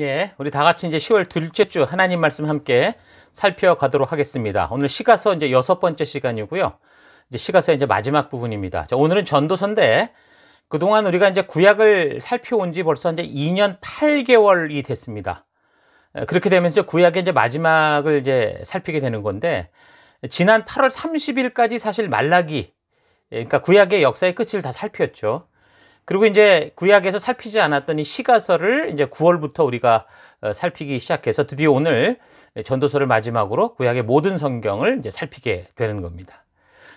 예, 우리 다 같이 이제 10월 둘째 주 하나님 말씀 함께 살펴가도록 하겠습니다. 오늘 시가서 이제 여섯 번째 시간이고요. 이제 시가서 이제 마지막 부분입니다. 자, 오늘은 전도서인데 그동안 우리가 이제 구약을 살펴온 지 벌써 이제 2년 8개월이 됐습니다. 그렇게 되면서 구약의 이제 마지막을 이제 살피게 되는 건데 지난 8월 30일까지 사실 말라기 그러니까 구약의 역사의 끝을 다 살폈죠. 그리고 이제 구약에서 살피지 않았던 이 시가서를 이제 9월부터 우리가 어, 살피기 시작해서 드디어 오늘 전도서를 마지막으로 구약의 모든 성경을 이제 살피게 되는 겁니다.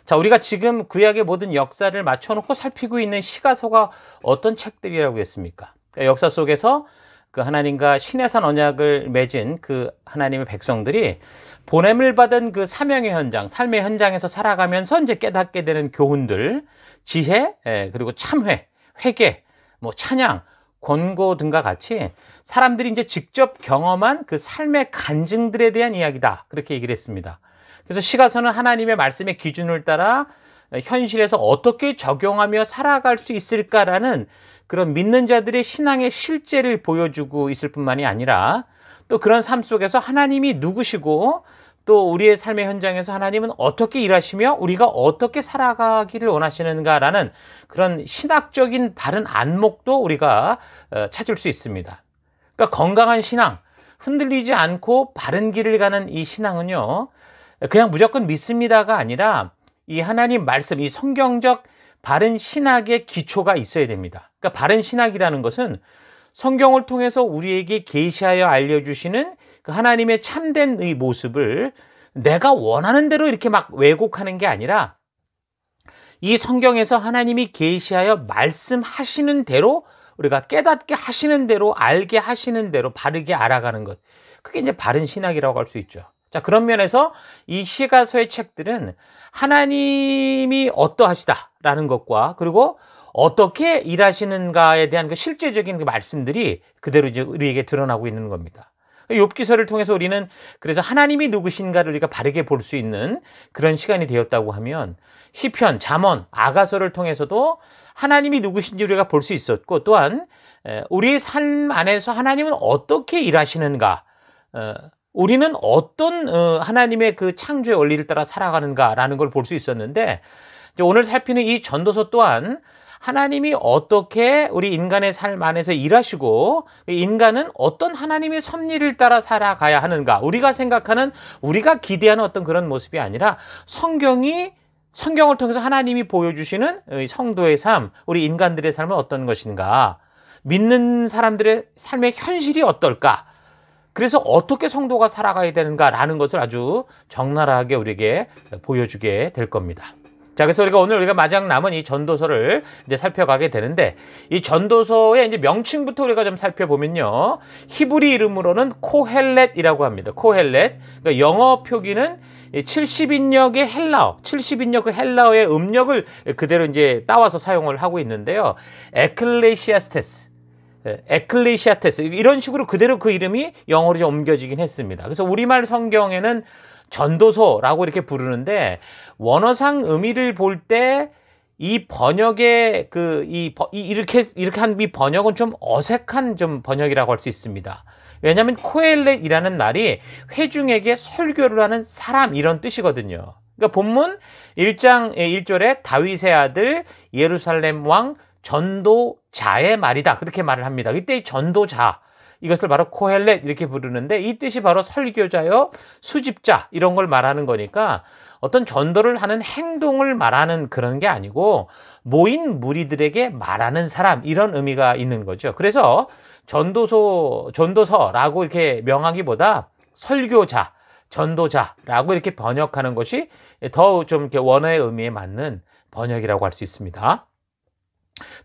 자, 우리가 지금 구약의 모든 역사를 맞춰놓고 살피고 있는 시가서가 어떤 책들이라고 했습니까? 그러니까 역사 속에서 그 하나님과 신의 산 언약을 맺은 그 하나님의 백성들이 보냄을 받은 그 사명의 현장, 삶의 현장에서 살아가면서 이제 깨닫게 되는 교훈들, 지혜, 예, 그리고 참회, 회개, 뭐 찬양, 권고 등과 같이 사람들이 이제 직접 경험한 그 삶의 간증들에 대한 이야기다. 그렇게 얘기를 했습니다. 그래서 시가서는 하나님의 말씀의 기준을 따라 현실에서 어떻게 적용하며 살아갈 수 있을까라는 그런 믿는 자들의 신앙의 실제를 보여주고 있을 뿐만이 아니라 또 그런 삶 속에서 하나님이 누구시고 또 우리의 삶의 현장에서 하나님은 어떻게 일하시며 우리가 어떻게 살아가기를 원하시는가라는 그런 신학적인 바른 안목도 우리가 어, 찾을 수 있습니다. 그러니까 건강한 신앙, 흔들리지 않고 바른 길을 가는 이 신앙은요, 그냥 무조건 믿습니다가 아니라 이 하나님 말씀, 이 성경적 바른 신학의 기초가 있어야 됩니다. 그러니까 바른 신학이라는 것은 성경을 통해서 우리에게 계시하여 알려주시는 그 하나님의 참된 이 모습을 내가 원하는 대로 이렇게 막 왜곡하는 게 아니라 이 성경에서 하나님이 계시하여 말씀하시는 대로 우리가 깨닫게 하시는 대로 알게 하시는 대로 바르게 알아가는 것. 그게 이제 바른 신학이라고 할 수 있죠. 자, 그런 면에서 이 시가서의 책들은 하나님이 어떠하시다라는 것과 그리고 어떻게 일하시는가에 대한 그 실제적인 그 말씀들이 그대로 이제 우리에게 드러나고 있는 겁니다. 욥기서를 통해서 우리는 그래서 하나님이 누구신가를 우리가 바르게 볼 수 있는 그런 시간이 되었다고 하면 시편, 잠언, 아가서를 통해서도 하나님이 누구신지 우리가 볼 수 있었고 또한 우리삶 안에서 하나님은 어떻게 일하시는가 어, 우리는 어떤 어, 하나님의 그 창조의 원리를 따라 살아가는가라는 걸 볼 수 있었는데 오늘 살피는 이 전도서 또한 하나님이 어떻게 우리 인간의 삶 안에서 일하시고 인간은 어떤 하나님의 섭리를 따라 살아가야 하는가 우리가 생각하는 우리가 기대하는 어떤 그런 모습이 아니라 성경이 성경을 통해서 하나님이 보여주시는 성도의 삶, 우리 인간들의 삶은 어떤 것인가? 믿는 사람들의 삶의 현실이 어떨까? 그래서 어떻게 성도가 살아가야 되는가라는 것을 아주 적나라하게 우리에게 보여주게 될 겁니다. 자, 그래서 우리가 오늘 우리가 마지막 남은 이 전도서를 이제 살펴가게 되는데 이 전도서의 이제 명칭부터 우리가 좀 살펴보면요. 히브리 이름으로는 코헬렛이라고 합니다. 코헬렛. 그러니까 영어 표기는 70인역의 헬라어, 70인역 그 헬라어의 음력을 그대로 이제 따와서 사용을 하고 있는데요. 에클레시아스테스. 예, 에클레시아테스 이런 식으로 그대로 그 이름이 영어로 좀 옮겨지긴 했습니다. 그래서 우리말 성경에는 전도서라고 이렇게 부르는데 원어상 의미를 볼 때 이 번역의 그 이 이, 렇게 이렇게 한이 번역은 좀 어색한 좀 번역이라고 할 수 있습니다. 왜냐하면 코엘렛이라는 말이 회중에게 설교를 하는 사람 이런 뜻이거든요. 그러니까 본문 1장 1절에 예, 다윗의 아들 예루살렘 왕 전도자의 말이다. 그렇게 말을 합니다. 이때 전도자 이것을 바로 코헬렛 이렇게 부르는데 이 뜻이 바로 설교자요, 수집자 이런 걸 말하는 거니까 어떤 전도를 하는 행동을 말하는 그런 게 아니고 모인 무리들에게 말하는 사람 이런 의미가 있는 거죠. 그래서 전도소, 전도서라고 이렇게 명하기보다 설교자, 전도자라고 이렇게 번역하는 것이 더좀 이렇게 원어의 의미에 맞는 번역이라고 할 수 있습니다.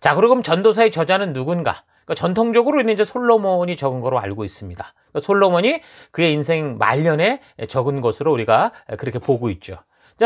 자, 그리고 전도사의 저자는 누군가? 그러니까 전통적으로 이제 솔로몬이 적은 거로 알고 있습니다. 그러니까 솔로몬이 그의 인생 말년에 적은 것으로 우리가 그렇게 보고 있죠.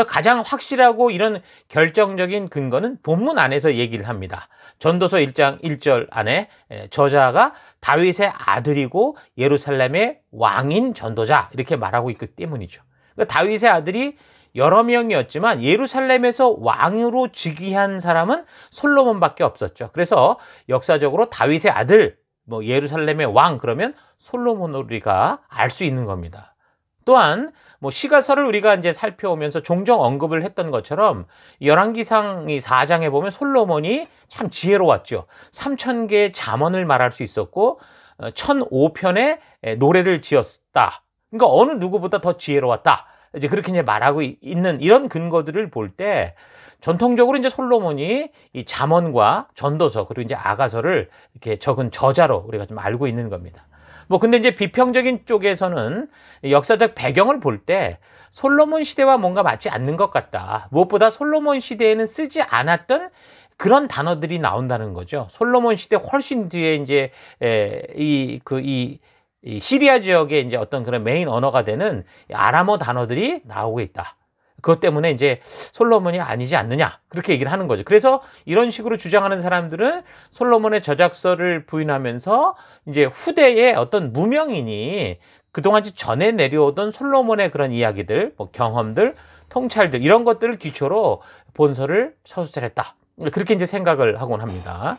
가장 확실하고 이런 결정적인 근거는 본문 안에서 얘기를 합니다. 전도서 1장 1절 안에 저자가 다윗의 아들이고 예루살렘의 왕인 전도자 이렇게 말하고 있기 때문이죠. 그러니까 다윗의 아들이 여러 명이었지만 예루살렘에서 왕으로 즉위한 사람은 솔로몬밖에 없었죠. 그래서 역사적으로 다윗의 아들, 뭐 예루살렘의 왕 그러면 솔로몬을 우리가 알 수 있는 겁니다. 또한 뭐 시가서를 우리가 이제 살펴오면서 종종 언급을 했던 것처럼 열왕기상이 4장에 보면 솔로몬이 참 지혜로웠죠. 3천 개의 잠언을 말할 수 있었고 1005편의 어, 노래를 지었다. 그러니까 어느 누구보다 더 지혜로웠다. 이제 그렇게 이제 말하고 있는 이런 근거들을 볼 때 전통적으로 이제 솔로몬이 이 잠언과 전도서 그리고 이제 아가서를 이렇게 적은 저자로 우리가 좀 알고 있는 겁니다. 뭐 근데 이제 비평적인 쪽에서는 역사적 배경을 볼 때 솔로몬 시대와 뭔가 맞지 않는 것 같다. 무엇보다 솔로몬 시대에는 쓰지 않았던 그런 단어들이 나온다는 거죠. 솔로몬 시대 훨씬 뒤에 이제 이 그이 그, 이, 이 시리아 지역의 이제 어떤 그런 메인 언어가 되는 아람어 단어들이 나오고 있다. 그것 때문에 이제 솔로몬이 아니지 않느냐 그렇게 얘기를 하는 거죠. 그래서 이런 식으로 주장하는 사람들은 솔로몬의 저작서를 부인하면서 이제 후대의 어떤 무명인이 그동안 전에 내려오던 솔로몬의 그런 이야기들, 뭐 경험들, 통찰들 이런 것들을 기초로 본서를 서술했다. 그렇게 이제 생각을 하곤 합니다.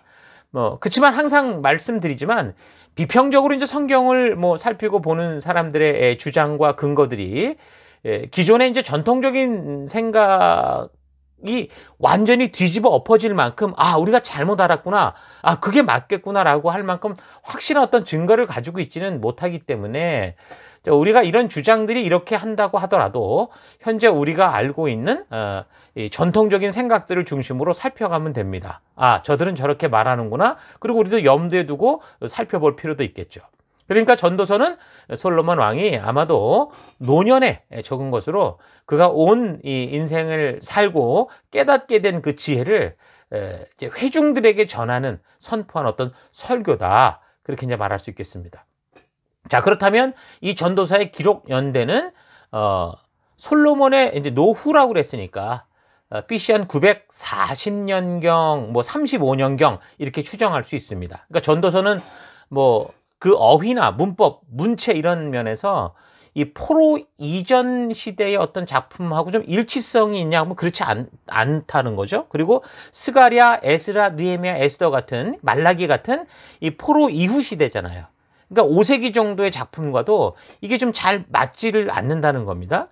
뭐 그렇지만 항상 말씀드리지만 비평적으로 이제 성경을 뭐 살피고 보는 사람들의 주장과 근거들이 기존의 이제 전통적인 생각이 완전히 뒤집어 엎어질 만큼 아 우리가 잘못 알았구나 아 그게 맞겠구나라고 할 만큼 확실한 어떤 증거를 가지고 있지는 못하기 때문에 우리가 이런 주장들이 이렇게 한다고 하더라도 현재 우리가 알고 있는 어, 전통적인 생각들을 중심으로 살펴가면 됩니다. 아, 저들은 저렇게 말하는구나. 그리고 우리도 염두에 두고 살펴볼 필요도 있겠죠. 그러니까 전도서는 솔로몬 왕이 아마도 노년에 적은 것으로 그가 온 이 인생을 살고 깨닫게 된 그 지혜를 이제 회중들에게 전하는 선포한 어떤 설교다. 그렇게 이제 말할 수 있겠습니다. 자, 그렇다면 이 전도사의 기록 연대는 어, 솔로몬의 이제 노후라고 그랬으니까 어, BC한 940년경 뭐 35년경 이렇게 추정할 수 있습니다. 그러니까 전도서는 뭐 그 어휘나 문법, 문체 이런 면에서 이 포로 이전 시대의 어떤 작품하고 좀 일치성이 있냐 하면 그렇지 않, 않다는 거죠. 그리고 스가리아 에스라, 느헤미야, 에스더 같은 말라기 같은 이 포로 이후 시대잖아요. 그러니까 5세기 정도의 작품과도 이게 좀 잘 맞지를 않는다는 겁니다.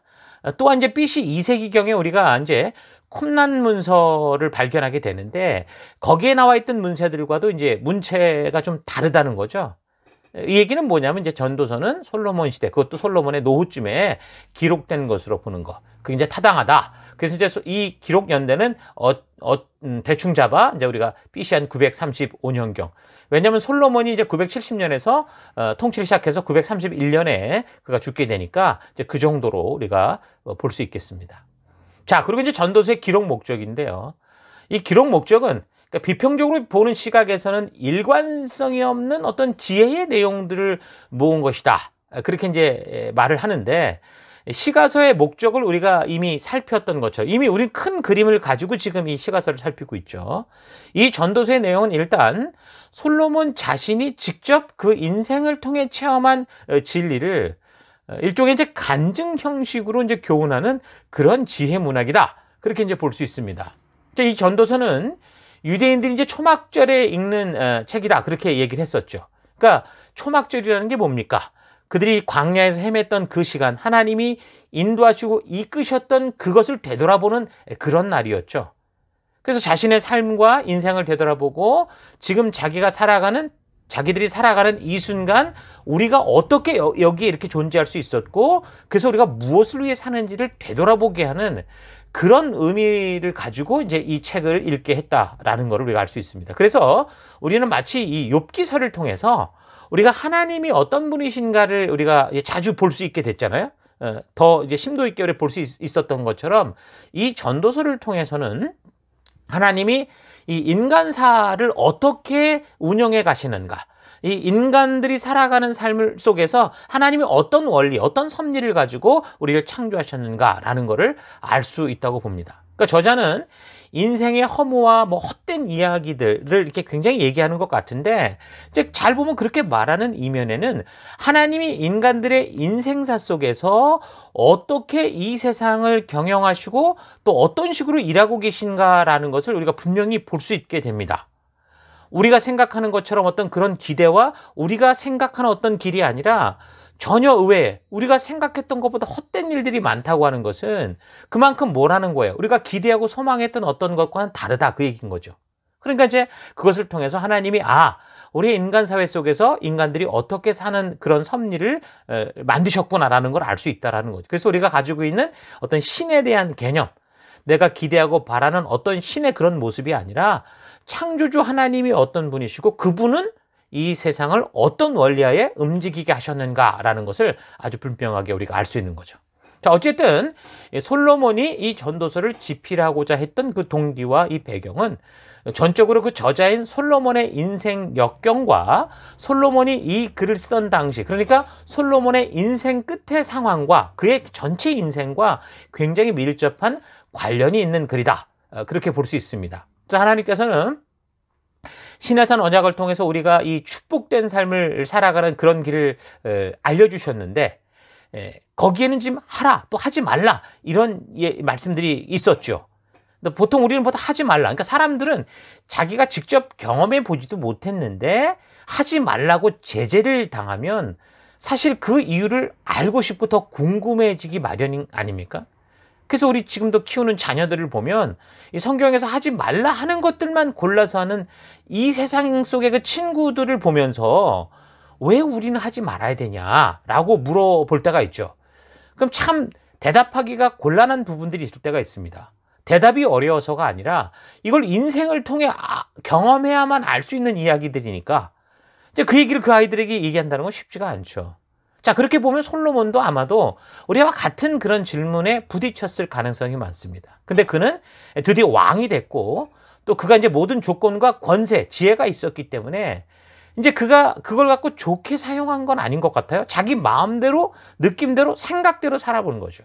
또한 이제 BC 2세기경에 우리가 이제 콤난 문서를 발견하게 되는데 거기에 나와 있던 문체들과도 이제 문체가 좀 다르다는 거죠. 이 얘기는 뭐냐면 이제 전도서는 솔로몬 시대 그것도 솔로몬의 노후쯤에 기록된 것으로 보는 거 그게 이제 타당하다 그래서 이제 이 기록 연대는 어, 어, 음, 대충 잡아 이제 우리가 BC한 935년경 왜냐면 솔로몬이 이제 970년에서 어, 통치를 시작해서 931년에 그가 죽게 되니까 이제 그 정도로 우리가 어, 볼수 있겠습니다 자 그리고 이제 전도서의 기록 목적인데요 이 기록 목적은 그러니까 비평적으로 보는 시각에서는 일관성이 없는 어떤 지혜의 내용들을 모은 것이다. 그렇게 이제 말을 하는데 시가서의 목적을 우리가 이미 살폈던 것처럼 이미 우린 큰 그림을 가지고 지금 이 시가서를 살피고 있죠. 이 전도서의 내용은 일단 솔로몬 자신이 직접 그 인생을 통해 체험한 진리를 일종의 이제 간증 형식으로 이제 교훈하는 그런 지혜 문학이다. 그렇게 이제 볼 수 있습니다. 이 전도서는 유대인들이 이제 초막절에 읽는 어, 책이다. 그렇게 얘기를 했었죠. 그러니까 초막절이라는 게 뭡니까? 그들이 광야에서 헤맸던 그 시간, 하나님이 인도하시고 이끄셨던 그것을 되돌아보는 그런 날이었죠. 그래서 자신의 삶과 인생을 되돌아보고 지금 자기가 살아가는 자기들이 살아가는 이 순간 우리가 어떻게 여기에 이렇게 존재할 수 있었고 그래서 우리가 무엇을 위해 사는지를 되돌아보게 하는 그런 의미를 가지고 이제 이 책을 읽게 했다라는 것을 우리가 알 수 있습니다. 그래서 우리는 마치 이 욥기서를 통해서 우리가 하나님이 어떤 분이신가를 우리가 자주 볼 수 있게 됐잖아요. 어, 더 이제 심도 있게 볼 수 있었던 것처럼 이 전도서를 통해서는 하나님이 이 인간사를 어떻게 운영해 가시는가 이 인간들이 살아가는 삶 속에서 하나님이 어떤 원리, 어떤 섭리를 가지고 우리를 창조하셨는가라는 것을 알 수 있다고 봅니다. 그러니까 저자는 인생의 허무와 뭐 헛된 이야기들을 이렇게 굉장히 얘기하는 것 같은데, 즉, 잘 보면 그렇게 말하는 이면에는 하나님이 인간들의 인생사 속에서 어떻게 이 세상을 경영하시고 또 어떤 식으로 일하고 계신가라는 것을 우리가 분명히 볼 수 있게 됩니다. 우리가 생각하는 것처럼 어떤 그런 기대와 우리가 생각하는 어떤 길이 아니라 전혀 의외 우리가 생각했던 것보다 헛된 일들이 많다고 하는 것은 그만큼 뭐라는 거예요. 우리가 기대하고 소망했던 어떤 것과는 다르다 그 얘기인 거죠. 그러니까 이제 그것을 통해서 하나님이 아 우리 인간 사회 속에서 인간들이 어떻게 사는 그런 섭리를 만드셨구나라는 걸 알 수 있다라는 거죠. 그래서 우리가 가지고 있는 어떤 신에 대한 개념, 내가 기대하고 바라는 어떤 신의 그런 모습이 아니라 창조주 하나님이 어떤 분이시고 그분은 이 세상을 어떤 원리하에 움직이게 하셨는가라는 것을 아주 분명하게 우리가 알 수 있는 거죠. 자, 어쨌든 솔로몬이 이 전도서를 집필하고자 했던 그 동기와 이 배경은 전적으로 그 저자인 솔로몬의 인생 역경과 솔로몬이 이 글을 쓰던 당시 그러니까 솔로몬의 인생 끝의 상황과 그의 전체 인생과 굉장히 밀접한 관련이 있는 글이다. 어, 그렇게 볼 수 있습니다. 자, 하나님께서는 신의 산 언약을 통해서 우리가 이 축복된 삶을 살아가는 그런 길을 알려주셨는데 거기에는 지금 하라 또 하지 말라 이런 예, 말씀들이 있었죠. 보통 우리는 보다 하지 말라. 그러니까 사람들은 자기가 직접 경험해 보지도 못했는데 하지 말라고 제재를 당하면 사실 그 이유를 알고 싶고 더 궁금해지기 마련 아닙니까? 그래서 우리 지금도 키우는 자녀들을 보면 이 성경에서 하지 말라 하는 것들만 골라서 하는 이 세상 속의 그 친구들을 보면서 왜 우리는 하지 말아야 되냐라고 물어볼 때가 있죠. 그럼 참 대답하기가 곤란한 부분들이 있을 때가 있습니다. 대답이 어려워서가 아니라 이걸 인생을 통해 아, 경험해야만 알 수 있는 이야기들이니까 이제 그 얘기를 그 아이들에게 얘기한다는 건 쉽지가 않죠. 자 그렇게 보면 솔로몬도 아마도 우리와 같은 그런 질문에 부딪혔을 가능성이 많습니다. 근데 그는 드디어 왕이 됐고 또 그가 이제 모든 조건과 권세, 지혜가 있었기 때문에 이제 그가 그걸 갖고 좋게 사용한 건 아닌 것 같아요. 자기 마음대로, 느낌대로, 생각대로 살아보는 거죠.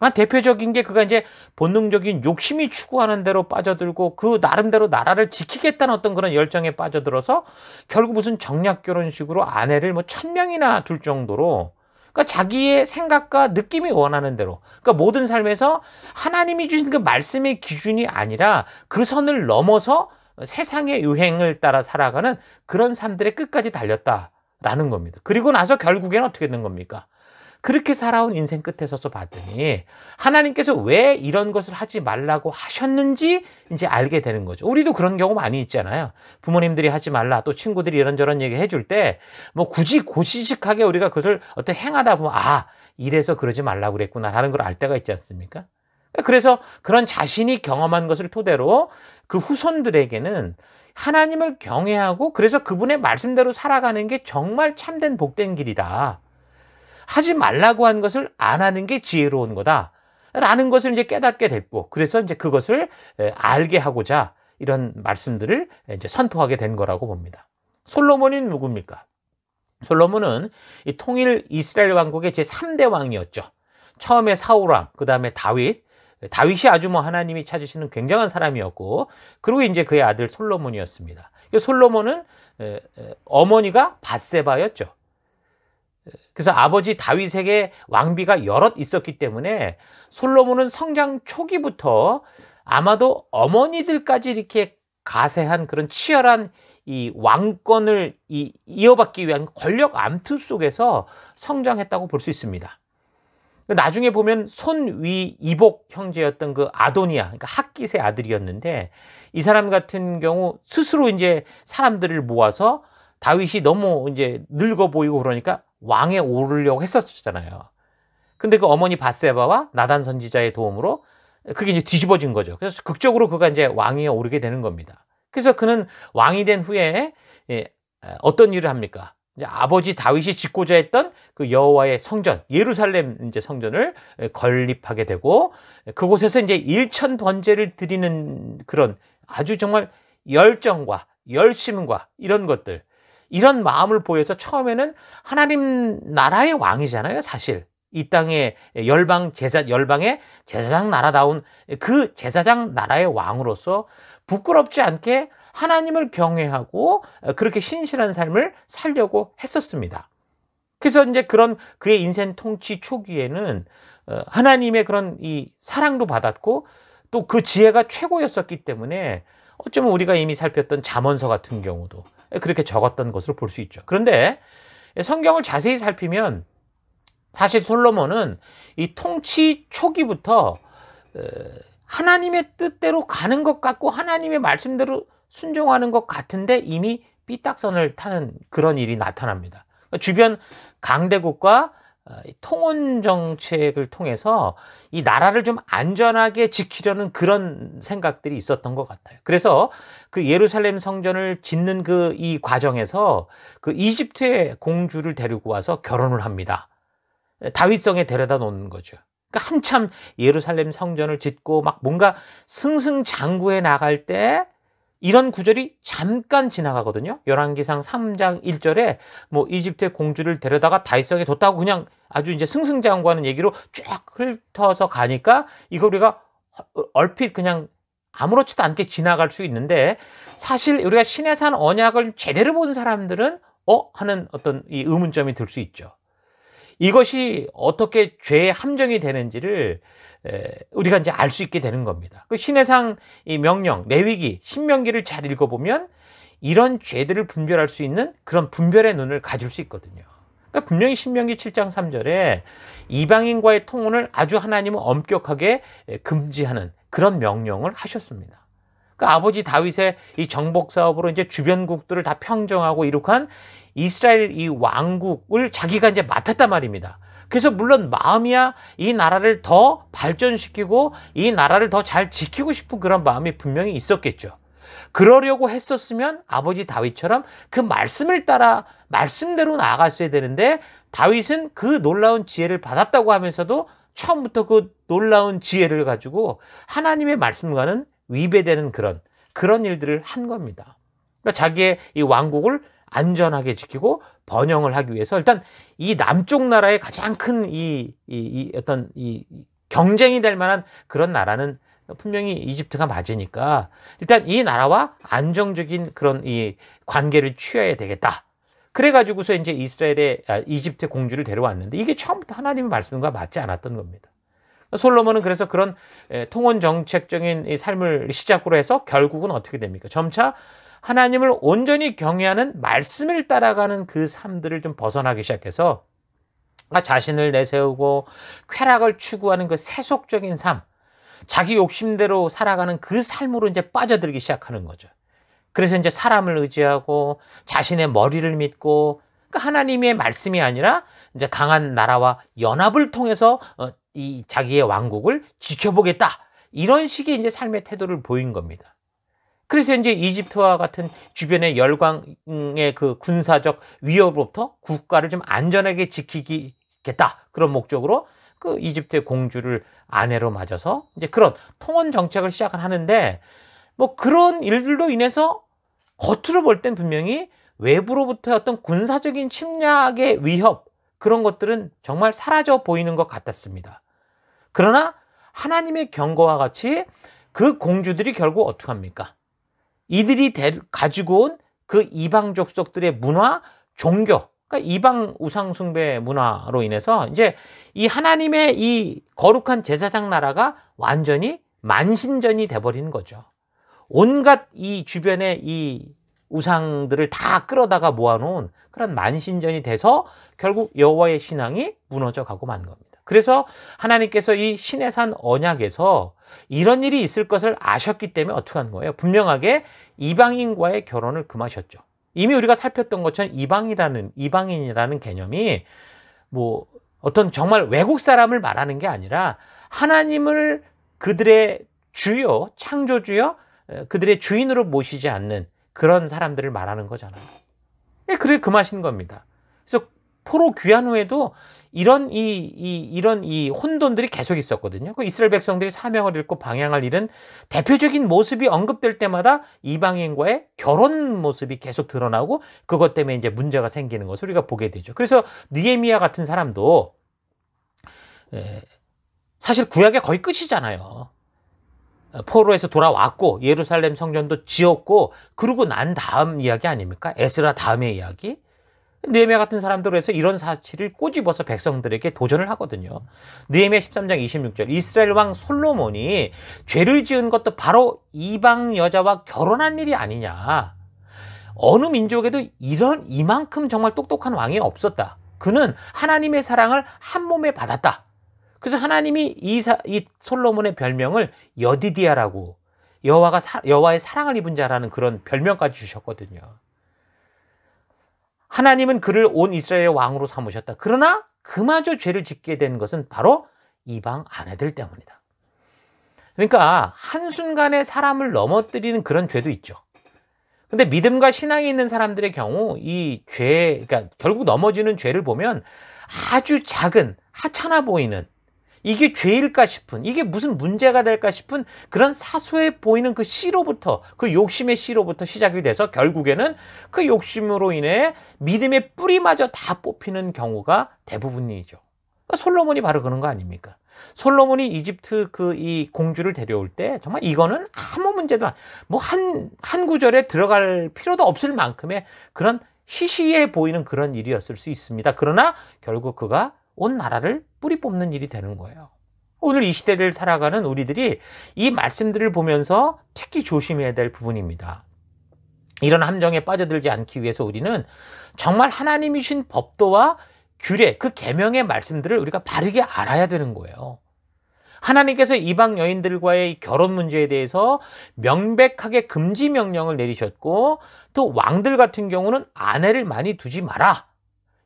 그러니까 대표적인 게 그가 이제 본능적인 욕심이 추구하는 대로 빠져들고 그 나름대로 나라를 지키겠다는 어떤 그런 열정에 빠져들어서 결국 무슨 정략 결혼식으로 아내를 뭐천 명이나 둘 정도로 그러니까 자기의 생각과 느낌이 원하는 대로 그러니까 모든 삶에서 하나님이 주신 그 말씀의 기준이 아니라 그 선을 넘어서 세상의 유행을 따라 살아가는 그런 삶들의 끝까지 달렸다라는 겁니다. 그리고 나서 결국에는 어떻게 된 겁니까? 그렇게 살아온 인생 끝에 서서 봤더니 하나님께서 왜 이런 것을 하지 말라고 하셨는지 이제 알게 되는 거죠. 우리도 그런 경우 많이 있잖아요. 부모님들이 하지 말라 또 친구들이 이런저런 얘기 해줄 때 뭐 굳이 고지식하게 우리가 그것을 어떤 행하다 보면 아 이래서 그러지 말라고 그랬구나라는 걸 알 때가 있지 않습니까? 그러니까 그래서 그런 자신이 경험한 것을 토대로 그 후손들에게는 하나님을 경외하고 그래서 그분의 말씀대로 살아가는 게 정말 참된 복된 길이다. 하지 말라고 한 것을 안 하는 게 지혜로운 거다. 라는 것을 이제 깨닫게 됐고, 그래서 이제 그것을 알게 하고자 이런 말씀들을 이제 선포하게 된 거라고 봅니다. 솔로몬이 누굽니까? 솔로몬은 이 통일 이스라엘 왕국의 제3대 왕이었죠. 처음에 사울왕, 그 다음에 다윗, 다윗이 아주 뭐 하나님이 찾으시는 굉장한 사람이었고, 그리고 이제 그의 아들 솔로몬이었습니다. 솔로몬은 어머니가 바세바였죠. 그래서 아버지 다윗에게 왕비가 여럿 있었기 때문에 솔로몬은 성장 초기부터 아마도 어머니들까지 이렇게 가세한 그런 치열한 이 왕권을 이, 이어받기 위한 권력 암투 속에서 성장했다고 볼 수 있습니다. 나중에 보면 손위 이복 형제였던 그 아도니아, 그러니까 학기세 아들이었는데 이 사람 같은 경우 스스로 이제 사람들을 모아서 다윗이 너무 이제 늙어 보이고 그러니까 왕에 오르려고 했었잖아요. 근데 그 어머니 바세바와 나단 선지자의 도움으로 그게 이제 뒤집어진 거죠. 그래서 극적으로 그가 이제 왕위에 오르게 되는 겁니다. 그래서 그는 왕이 된 후에 예, 어떤 일을 합니까? 이제 아버지 다윗이 짓고자 했던 그 여호와의 성전 예루살렘 이제 성전을 예, 건립하게 되고 예, 그곳에서 이제 일천 번제를 드리는 그런 아주 정말 열정과 열심과 이런 것들 이런 마음을 보여서 처음에는 하나님 나라의 왕이잖아요, 사실. 이 땅의 열방 제사 열방의 제사장 나라다운 그 제사장 나라의 왕으로서 부끄럽지 않게 하나님을 경외하고 그렇게 신실한 삶을 살려고 했었습니다. 그래서 이제 그런 그의 인생 통치 초기에는 어, 하나님의 그런 이 사랑도 받았고 또 그 지혜가 최고였었기 때문에 어쩌면 우리가 이미 살폈던 잠언서 같은 경우도 그렇게 적었던 것으로 볼 수 있죠. 그런데 성경을 자세히 살피면 사실 솔로몬은 이 통치 초기부터 어, 하나님의 뜻대로 가는 것 같고 하나님의 말씀대로 순종하는 것 같은데 이미 삐딱선을 타는 그런 일이 나타납니다. 그러니까 주변 강대국과 아, 통혼 정책을 통해서 이 나라를 좀 안전하게 지키려는 그런 생각들이 있었던 것 같아요. 그래서 그 예루살렘 성전을 짓는 그 이 과정에서 그 이집트의 공주를 데리고 와서 결혼을 합니다. 다윗성에 데려다 놓는 거죠. 그러니까 한참 예루살렘 성전을 짓고 막 뭔가 승승장구해 나갈 때 이런 구절이 잠깐 지나가거든요. 열왕기상 3장 1절에 뭐 이집트의 공주를 데려다가 다윗성에 뒀다고 그냥 아주 이제 승승장구하는 얘기로 쫙 훑어서 가니까 이거 우리가 어, 얼핏 그냥 아무렇지도 않게 지나갈 수 있는데 사실 우리가 신의 산 언약을 제대로 본 사람들은 어 하는 어떤 이 의문점이 들 수 있죠. 이것이 어떻게 죄의 함정이 되는지를 우리가 이제 알 수 있게 되는 겁니다. 그 신해상 이 명령, 내위기, 신명기를 잘 읽어보면 이런 죄들을 분별할 수 있는 그런 분별의 눈을 가질 수 있거든요. 그러니까 분명히 신명기 7장 3절에 이방인과의 통혼을 아주 하나님은 엄격하게 금지하는 그런 명령을 하셨습니다. 그 아버지 다윗의 이 정복 사업으로 이제 주변국들을 다 평정하고 이룩한 이스라엘 이 왕국을 자기가 이제 맡았단 말입니다. 그래서 물론 마음이야 이 나라를 더 발전시키고 이 나라를 더 잘 지키고 싶은 그런 마음이 분명히 있었겠죠. 그러려고 했었으면 아버지 다윗처럼 그 말씀을 따라 말씀대로 나아갔어야 되는데 다윗은 그 놀라운 지혜를 받았다고 하면서도 처음부터 그 놀라운 지혜를 가지고 하나님의 말씀과는 위배되는 그런 그런 일들을 한 겁니다. 그러니까 자기의 이 왕국을 안전하게 지키고 번영을 하기 위해서 일단 이 남쪽 나라의 가장 큰이 이, 이 어떤 이 경쟁이 될 만한 그런 나라는 분명히 이집트가 맞으니까 일단 이 나라와 안정적인 그런 이 관계를 취해야 되겠다. 그래가지고서 이제 이스라엘의 아, 이집트 공주를 데려왔는데 이게 처음부터 하나님의 말씀과 맞지 않았던 겁니다. 솔로몬은 그래서 그런 통원 정책적인 삶을 시작으로 해서 결국은 어떻게 됩니까? 점차 하나님을 온전히 경외하는 말씀을 따라가는 그 삶들을 좀 벗어나기 시작해서 아, 자신을 내세우고 쾌락을 추구하는 그 세속적인 삶, 자기 욕심대로 살아가는 그 삶으로 이제 빠져들기 시작하는 거죠. 그래서 이제 사람을 의지하고 자신의 머리를 믿고 그러니까 하나님의 말씀이 아니라 이제 강한 나라와 연합을 통해서 어, 이 자기의 왕국을 지켜보겠다. 이런 식의 이제 삶의 태도를 보인 겁니다. 그래서 이제 이집트와 같은 주변의 열광의그 군사적 위협으로부터 국가를 좀 안전하게 지키겠다 그런 목적으로 그 이집트의 공주를 아내로 맞아서 이제 그런 통원 정책을 시작하는데 뭐 그런 일들로 인해서 겉으로 볼 땐 분명히 외부로부터 어떤 군사적인 침략의 위협 그런 것들은 정말 사라져 보이는 것 같았습니다. 그러나 하나님의 경고와 같이 그 공주들이 결국 어떻게 합니까? 이들이 가지고 온 그 이방 족속들의 문화, 종교, 그러니까 이방 우상 숭배 문화로 인해서 이제 이 하나님의 이 거룩한 제사장 나라가 완전히 만신전이 돼버리는 거죠. 온갖 이 주변의 이 우상들을 다 끌어다가 모아놓은 그런 만신전이 돼서 결국 여호와의 신앙이 무너져 가고 만 겁니다. 그래서 하나님께서 이 신의 산 언약에서 이런 일이 있을 것을 아셨기 때문에 어떻게 한 거예요? 분명하게 이방인과의 결혼을 금하셨죠. 이미 우리가 살폈던 것처럼 이방이라는 이방인이라는 개념이 뭐 어떤 정말 외국 사람을 말하는 게 아니라 하나님을 그들의 주요 창조주요 그들의 주인으로 모시지 않는 그런 사람들을 말하는 거잖아요. 예, 그래 금하신 겁니다. 그래서 포로 귀환 후에도 이런 이, 이 이런 이 혼돈들이 계속 있었거든요. 그 이스라엘 백성들이 사명을 잃고 방향을 잃은 대표적인 모습이 언급될 때마다 이방인과의 결혼 모습이 계속 드러나고 그것 때문에 이제 문제가 생기는 것을 우리가 보게 되죠. 그래서 느헤미야 같은 사람도 예, 사실 구약의 거의 끝이잖아요. 포로에서 돌아왔고 예루살렘 성전도 지었고 그러고 난 다음 이야기 아닙니까? 에스라 다음의 이야기. 느헤미야 같은 사람들로 해서 이런 사실을 꼬집어서 백성들에게 도전을 하거든요. 느헤미야 13장 26절 이스라엘 왕 솔로몬이 죄를 지은 것도 바로 이방 여자와 결혼한 일이 아니냐. 어느 민족에도 이런 이만큼 정말 똑똑한 왕이 없었다. 그는 하나님의 사랑을 한 몸에 받았다. 그래서 하나님이 이, 사, 이 솔로몬의 별명을 여디디아라고 여호와가 여호와의 사랑을 입은 자라는 그런 별명까지 주셨거든요. 하나님은 그를 온 이스라엘의 왕으로 삼으셨다. 그러나 그마저 죄를 짓게 된 것은 바로 이방 아내들 때문이다. 그러니까 한순간에 사람을 넘어뜨리는 그런 죄도 있죠. 근데 믿음과 신앙이 있는 사람들의 경우 이 죄, 그러니까 결국 넘어지는 죄를 보면 아주 작은 하찮아 보이는 이게 죄일까 싶은 이게 무슨 문제가 될까 싶은 그런 사소해 보이는 그 씨로부터 그 욕심의 씨로부터 시작이 돼서 결국에는 그 욕심으로 인해 믿음의 뿌리마저 다 뽑히는 경우가 대부분이죠. 그러니까 솔로몬이 바로 그런 거 아닙니까? 솔로몬이 이집트 그 이 공주를 데려올 때 정말 이거는 아무 문제도 뭐 한한 한 구절에 들어갈 필요도 없을 만큼의 그런 희시해 보이는 그런 일이었을 수 있습니다. 그러나 결국 그가 온 나라를 뿌리 뽑는 일이 되는 거예요. 오늘 이 시대를 살아가는 우리들이 이 말씀들을 보면서 특히 조심해야 될 부분입니다. 이런 함정에 빠져들지 않기 위해서 우리는 정말 하나님이 신 법도와 규례, 그 계명의 말씀들을 우리가 바르게 알아야 되는 거예요. 하나님께서 이방 여인들과의 결혼 문제에 대해서 명백하게 금지 명령을 내리셨고 또 왕들 같은 경우는 아내를 많이 두지 마라.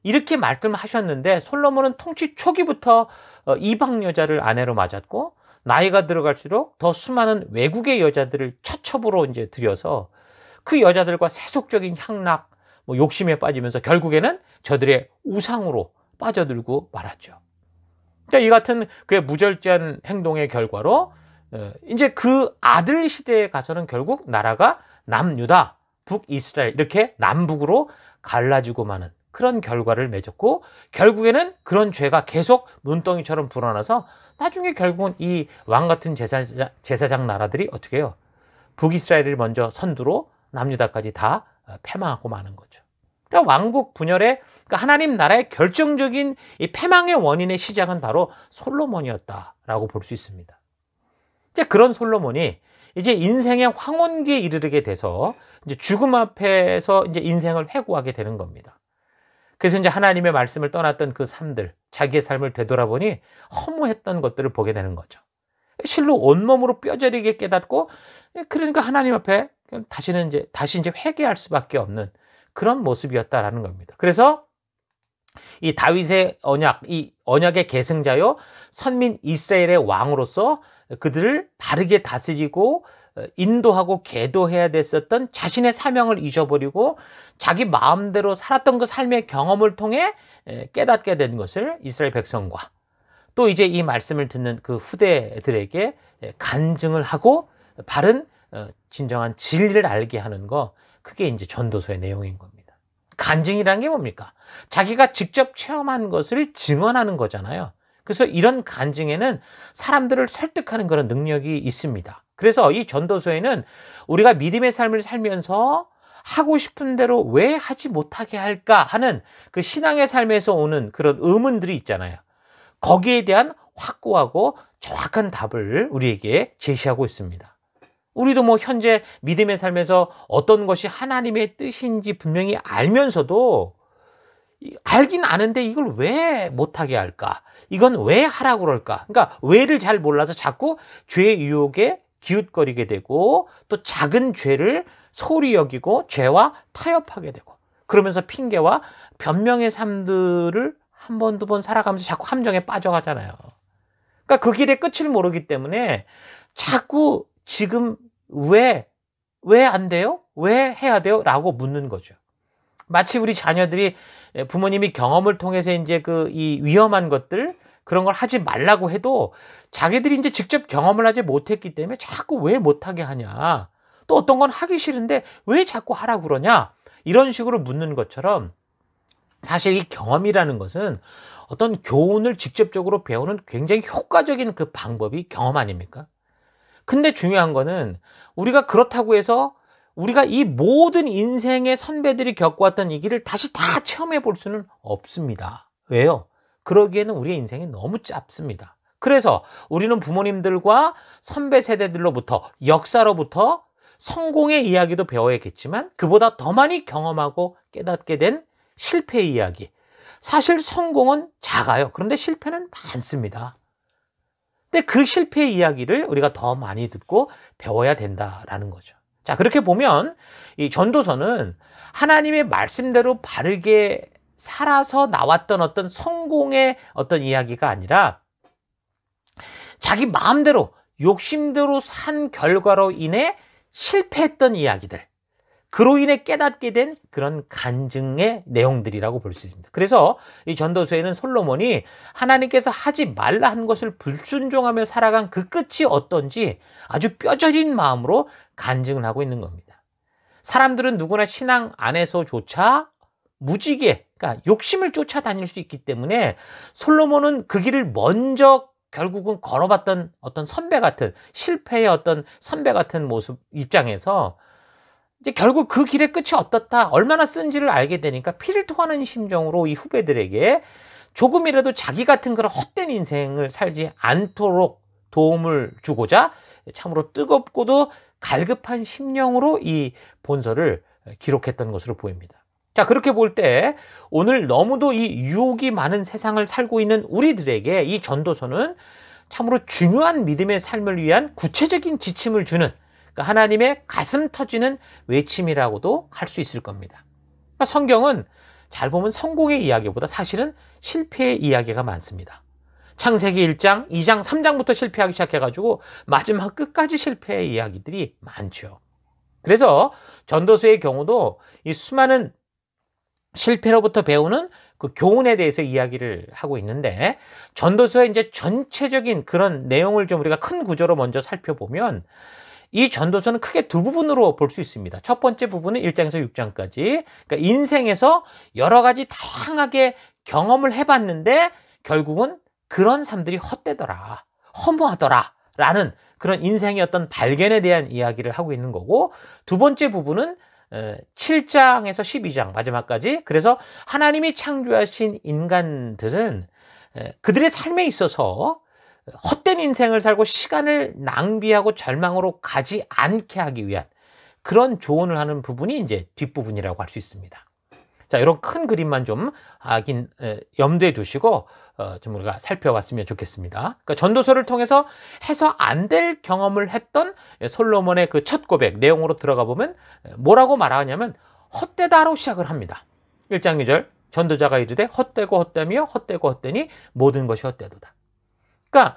이렇게 말씀하셨는데 솔로몬은 통치 초기부터 어, 이방 여자를 아내로 맞았고 나이가 들어갈수록 더 수많은 외국의 여자들을 처첩으로 이제 들여서 그 여자들과 세속적인 향락, 뭐 욕심에 빠지면서 결국에는 저들의 우상으로 빠져들고 말았죠. 그러니까 이 같은 그의 무절제한 행동의 결과로 어, 이제 그 아들 시대에 가서는 결국 나라가 남유다, 북이스라엘 이렇게 남북으로 갈라지고 마는 그런 결과를 맺었고 결국에는 그런 죄가 계속 눈덩이처럼 불어나서 나중에 결국은 이 왕 같은 제사장, 제사장 나라들이 어떻게 해요? 북이스라엘을 먼저 선두로 남유다까지 다 어, 패망하고 마는 거죠. 그러니까 왕국 분열의 그러니까 하나님 나라의 결정적인 이 패망의 원인의 시작은 바로 솔로몬이었다라고 볼 수 있습니다. 이제 그런 솔로몬이 이제 인생의 황혼기에 이르게 돼서 이제 죽음 앞에서 이제 인생을 회고하게 되는 겁니다. 그래서 이제 하나님의 말씀을 떠났던 그 삶들, 자기의 삶을 되돌아보니 허무했던 것들을 보게 되는 거죠. 실로 온몸으로 뼈저리게 깨닫고 그러니까 하나님 앞에 다시는 이제 다시 이제 회개할 수밖에 없는 그런 모습이었다라는 겁니다. 그래서 이 다윗의 언약, 이 언약의 계승자요 선민 이스라엘의 왕으로서 그들을 바르게 다스리고 어, 인도하고 계도해야 됐었던 자신의 사명을 잊어버리고 자기 마음대로 살았던 그 삶의 경험을 통해 깨닫게 된 것을 이스라엘 백성과 또 이제 이 말씀을 듣는 그 후대들에게 간증을 하고 바른 어, 진정한 진리를 알게 하는 거 그게 이제 전도서의 내용인 겁니다. 간증이란게 뭡니까? 자기가 직접 체험한 것을 증언하는 거잖아요. 그래서 이런 간증에는 사람들을 설득하는 그런 능력이 있습니다. 그래서 이 전도서에는 우리가 믿음의 삶을 살면서 하고 싶은 대로 왜 하지 못하게 할까 하는 그 신앙의 삶에서 오는 그런 의문들이 있잖아요. 거기에 대한 확고하고 정확한 답을 우리에게 제시하고 있습니다. 우리도 뭐 현재 믿음의 삶에서 어떤 것이 하나님의 뜻인지 분명히 알면서도 알긴 아는데 이걸 왜 못하게 할까? 이건 왜 하라고 그럴까? 그러니까 왜를 잘 몰라서 자꾸 죄의 유혹에 기웃거리게 되고 또 작은 죄를 소홀히 여기고 죄와 타협하게 되고 그러면서 핑계와 변명의 삶들을 한 번, 두 번 살아가면서 자꾸 함정에 빠져가잖아요. 그러니까 그 길의 끝을 모르기 때문에 자꾸 지금 왜, 왜 안 돼요? 왜 해야 돼요? 라고 묻는 거죠. 마치 우리 자녀들이 예, 부모님이 경험을 통해서 이제 그 이 위험한 것들 그런 걸 하지 말라고 해도 자기들이 이제 직접 경험을 하지 못했기 때문에 자꾸 왜 못하게 하냐. 또 어떤 건 하기 싫은데 왜 자꾸 하라고 그러냐. 이런 식으로 묻는 것처럼 사실 이 경험이라는 것은 어떤 교훈을 직접적으로 배우는 굉장히 효과적인 그 방법이 경험 아닙니까? 근데 중요한 거는 우리가 그렇다고 해서 우리가 이 모든 인생의 선배들이 겪어왔던 이 길을 다시 다 체험해 볼 수는 없습니다. 왜요? 그러기에는 우리의 인생이 너무 짧습니다. 그래서 우리는 부모님들과 선배 세대들로부터 역사로부터 성공의 이야기도 배워야겠지만 그보다 더 많이 경험하고 깨닫게 된실패 이야기. 사실 성공은 작아요. 그런데 실패는 많습니다. 근데 그실패 이야기를 우리가 더 많이 듣고 배워야 된다라는 거죠. 자, 그렇게 보면 이 전도서는 하나님의 말씀대로 바르게 살아서 나왔던 어떤 성공의 어떤 이야기가 아니라 자기 마음대로 욕심대로 산 결과로 인해 실패했던 이야기들 그로 인해 깨닫게 된 그런 간증의 내용들이라고 볼 수 있습니다. 그래서 이 전도서에는 솔로몬이 하나님께서 하지 말라 한 것을 불순종하며 살아간 그 끝이 어떤지 아주 뼈저린 마음으로 간증을 하고 있는 겁니다. 사람들은 누구나 신앙 안에서조차 무지개, 그러니까 욕심을 쫓아다닐 수 있기 때문에 솔로몬은 그 길을 먼저 결국은 걸어봤던 어떤 선배 같은 실패의 어떤 선배 같은 모습 입장에서 이제 결국 그 길의 끝이 어떻다, 얼마나 쓴지를 알게 되니까 피를 토하는 심정으로 이 후배들에게 조금이라도 자기 같은 그런 헛된 인생을 살지 않도록 도움을 주고자 참으로 뜨겁고도 갈급한 심령으로 이 본서를 기록했던 것으로 보입니다. 자, 그렇게 볼 때 오늘 너무도 이 유혹이 많은 세상을 살고 있는 우리들에게 이 전도서는 참으로 중요한 믿음의 삶을 위한 구체적인 지침을 주는 그러니까 하나님의 가슴 터지는 외침이라고도 할 수 있을 겁니다. 그러니까 성경은 잘 보면 성공의 이야기보다 사실은 실패의 이야기가 많습니다. 창세기 1장, 2장, 3장부터 실패하기 시작해가지고 마지막 끝까지 실패의 이야기들이 많죠. 그래서 전도서의 경우도 이 수많은 실패로부터 배우는 그 교훈에 대해서 이야기를 하고 있는데 전도서의 이제 전체적인 그런 내용을 좀 우리가 큰 구조로 먼저 살펴보면 이 전도서는 크게 두 부분으로 볼 수 있습니다. 첫 번째 부분은 1장에서 6장까지. 그러니까 인생에서 여러 가지 다양하게 경험을 해봤는데 결국은 그런 삶들이 헛되더라. 허무하더라. 라는 그런 인생의 어떤 발견에 대한 이야기를 하고 있는 거고 두 번째 부분은 7장에서 어, 12장 마지막까지 그래서 하나님이 창조하신 인간들은 그들의 삶에 있어서 헛된 인생을 살고 시간을 낭비하고 절망으로 가지 않게 하기 위한 그런 조언을 하는 부분이 이제 뒷부분이라고 할 수 있습니다. 자, 이런 큰 그림만 좀 하긴 염두에 두시고 어, 좀 우리가 살펴봤으면 좋겠습니다. 그러니까 전도서를 통해서 해서 안 될 경험을 했던 솔로몬의 그 첫 고백 내용으로 들어가 보면 뭐라고 말하냐면 헛되다로 시작을 합니다. 1장 2절 전도자가 이르되 헛되고 헛되며 헛되고 헛되니 모든 것이 헛되도다. 그러니까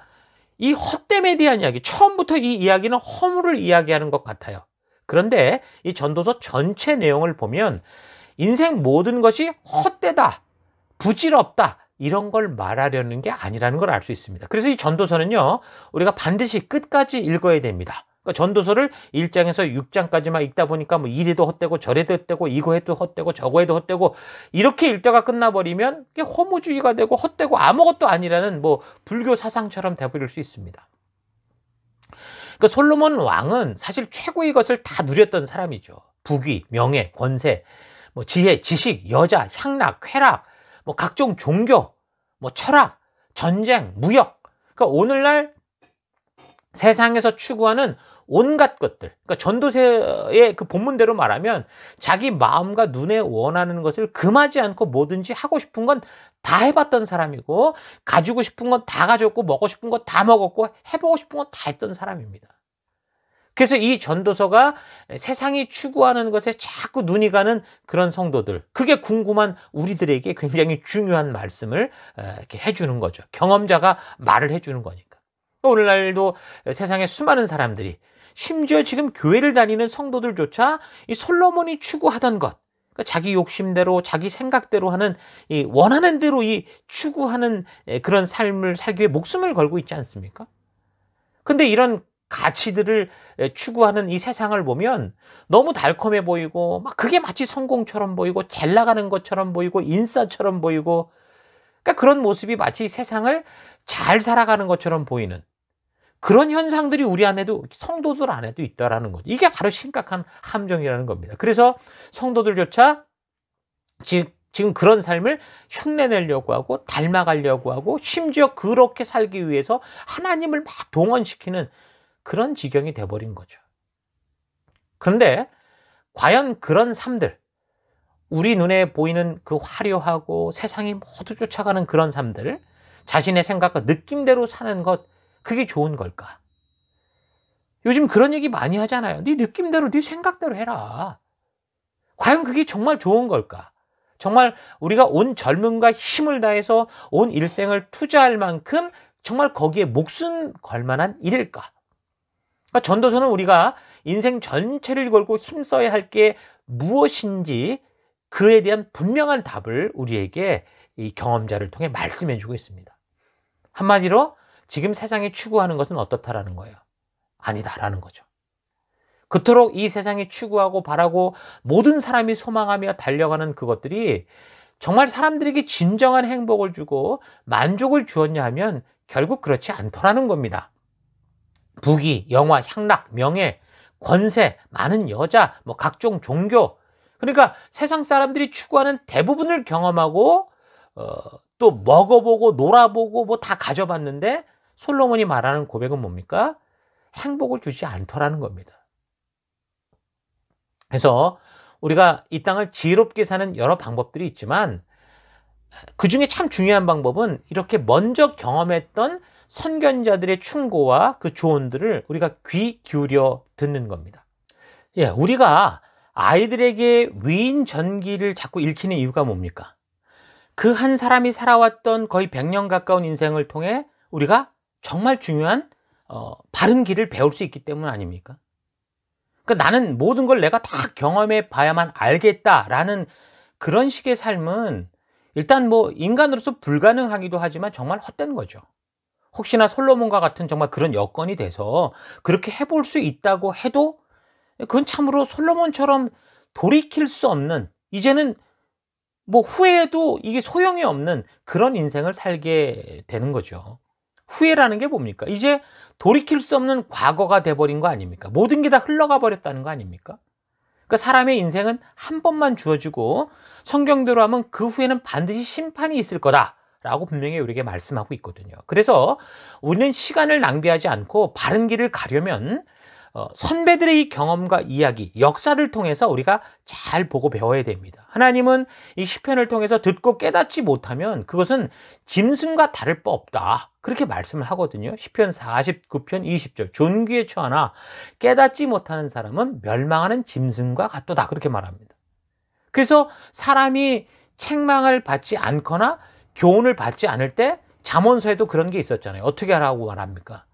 이 헛됨에 대한 이야기, 처음부터 이 이야기는 허물을 이야기하는 것 같아요. 그런데 이 전도서 전체 내용을 보면 인생 모든 것이 헛되다, 부질없다, 이런 걸 말하려는 게 아니라는 걸 알 수 있습니다. 그래서 이 전도서는요, 우리가 반드시 끝까지 읽어야 됩니다. 그러니까 전도서를 1장에서 6장까지만 읽다 보니까 뭐 이래도 헛되고 저래도 헛되고 이거 해도 헛되고 저거 해도 헛되고 이렇게 읽다가 끝나버리면 이게 허무주의가 되고 헛되고 아무것도 아니라는 뭐 불교 사상처럼 돼버릴 수 있습니다. 그러니까 솔로몬 왕은 사실 최고의 것을 다 누렸던 사람이죠. 부귀, 명예, 권세, 뭐 지혜, 지식, 여자, 향락, 쾌락, 뭐 각종 종교, 뭐 철학, 전쟁, 무역. 그러니까 오늘날 세상에서 추구하는 온갖 것들. 그러니까 전도서의 그 본문대로 말하면 자기 마음과 눈에 원하는 것을 금하지 않고 뭐든지 하고 싶은 건 다 해봤던 사람이고 가지고 싶은 건 다 가졌고 먹고 싶은 건 다 먹었고 해보고 싶은 건 다 했던 사람입니다. 그래서 이 전도서가 세상이 추구하는 것에 자꾸 눈이 가는 그런 성도들, 그게 궁금한 우리들에게 굉장히 중요한 말씀을 이렇게 해주는 거죠. 경험자가 말을 해주는 거니까. 오늘날도 세상에 수많은 사람들이 심지어 지금 교회를 다니는 성도들조차 이 솔로몬이 추구하던 것, 그러니까 자기 욕심대로, 자기 생각대로 하는 이 원하는 대로 이 추구하는 그런 삶을 살기 위해 목숨을 걸고 있지 않습니까? 근데 이런 가치들을 추구하는 이 세상을 보면 너무 달콤해 보이고 막 그게 마치 성공처럼 보이고 잘 나가는 것처럼 보이고 인싸처럼 보이고 그러니까 그런 모습이 마치 세상을 잘 살아가는 것처럼 보이는 그런 현상들이 우리 안에도 성도들 안에도 있다라는 거죠. 이게 바로 심각한 함정이라는 겁니다. 그래서 성도들조차 즉 지금 그런 삶을 흉내내려고 하고 닮아가려고 하고 심지어 그렇게 살기 위해서 하나님을 막 동원시키는 그런 지경이 돼버린 거죠. 그런데 과연 그런 삶들 우리 눈에 보이는 그 화려하고 세상이 모두 쫓아가는 그런 삶들 자신의 생각과 느낌대로 사는 것 그게 좋은 걸까? 요즘 그런 얘기 많이 하잖아요. 네 느낌대로, 네 생각대로 해라. 과연 그게 정말 좋은 걸까? 정말 우리가 온 젊음과 힘을 다해서 온 일생을 투자할 만큼 정말 거기에 목숨 걸 만한 일일까? 그러니까 전도서는 우리가 인생 전체를 걸고 힘써야 할 게 무엇인지 그에 대한 분명한 답을 우리에게 이 경험자를 통해 말씀해 주고 있습니다. 한마디로 지금 세상이 추구하는 것은 어떻다라는 거예요. 아니다라는 거죠. 그토록 이 세상이 추구하고 바라고 모든 사람이 소망하며 달려가는 그것들이 정말 사람들에게 진정한 행복을 주고 만족을 주었냐 하면 결국 그렇지 않더라는 겁니다. 부귀, 영화, 향락, 명예, 권세, 많은 여자, 뭐 각종 종교. 그러니까 세상 사람들이 추구하는 대부분을 경험하고 어, 또 먹어보고 놀아보고 뭐 다 가져봤는데 솔로몬이 말하는 고백은 뭡니까? 행복을 주지 않더라는 겁니다. 그래서 우리가 이 땅을 지혜롭게 사는 여러 방법들이 있지만 그 중에 참 중요한 방법은 이렇게 먼저 경험했던 선견자들의 충고와 그 조언들을 우리가 귀 기울여 듣는 겁니다. 예, 우리가 아이들에게 위인 전기를 자꾸 읽히는 이유가 뭡니까? 그 한 사람이 살아왔던 거의 100년 가까운 인생을 통해 우리가 정말 중요한 어, 바른 길을 배울 수 있기 때문 아닙니까? 그러니까 나는 모든 걸 내가 다 경험해 봐야만 알겠다라는 그런 식의 삶은 일단 뭐 인간으로서 불가능하기도 하지만 정말 헛된 거죠. 혹시나 솔로몬과 같은 정말 그런 여건이 돼서 그렇게 해볼 수 있다고 해도 그건 참으로 솔로몬처럼 돌이킬 수 없는 이제는 뭐 후회해도 이게 소용이 없는 그런 인생을 살게 되는 거죠. 후회라는 게 뭡니까? 이제 돌이킬 수 없는 과거가 돼버린 거 아닙니까? 모든 게 다 흘러가 버렸다는 거 아닙니까? 그러니까 사람의 인생은 한 번만 주어지고 성경대로 하면 그 후에는 반드시 심판이 있을 거다. 라고 분명히 우리에게 말씀하고 있거든요. 그래서 우리는 시간을 낭비하지 않고 바른 길을 가려면 어, 선배들의 이 경험과 이야기, 역사를 통해서 우리가 잘 보고 배워야 됩니다. 하나님은 이 시편을 통해서 듣고 깨닫지 못하면 그것은 짐승과 다를 바 없다. 그렇게 말씀을 하거든요. 10편 49편 20절. 존귀에 처하나 깨닫지 못하는 사람은 멸망하는 짐승과 같도다. 그렇게 말합니다. 그래서 사람이 책망을 받지 않거나 교훈을 받지 않을 때 잠언서에도 그런 게 있었잖아요. 어떻게 하라고 말합니까?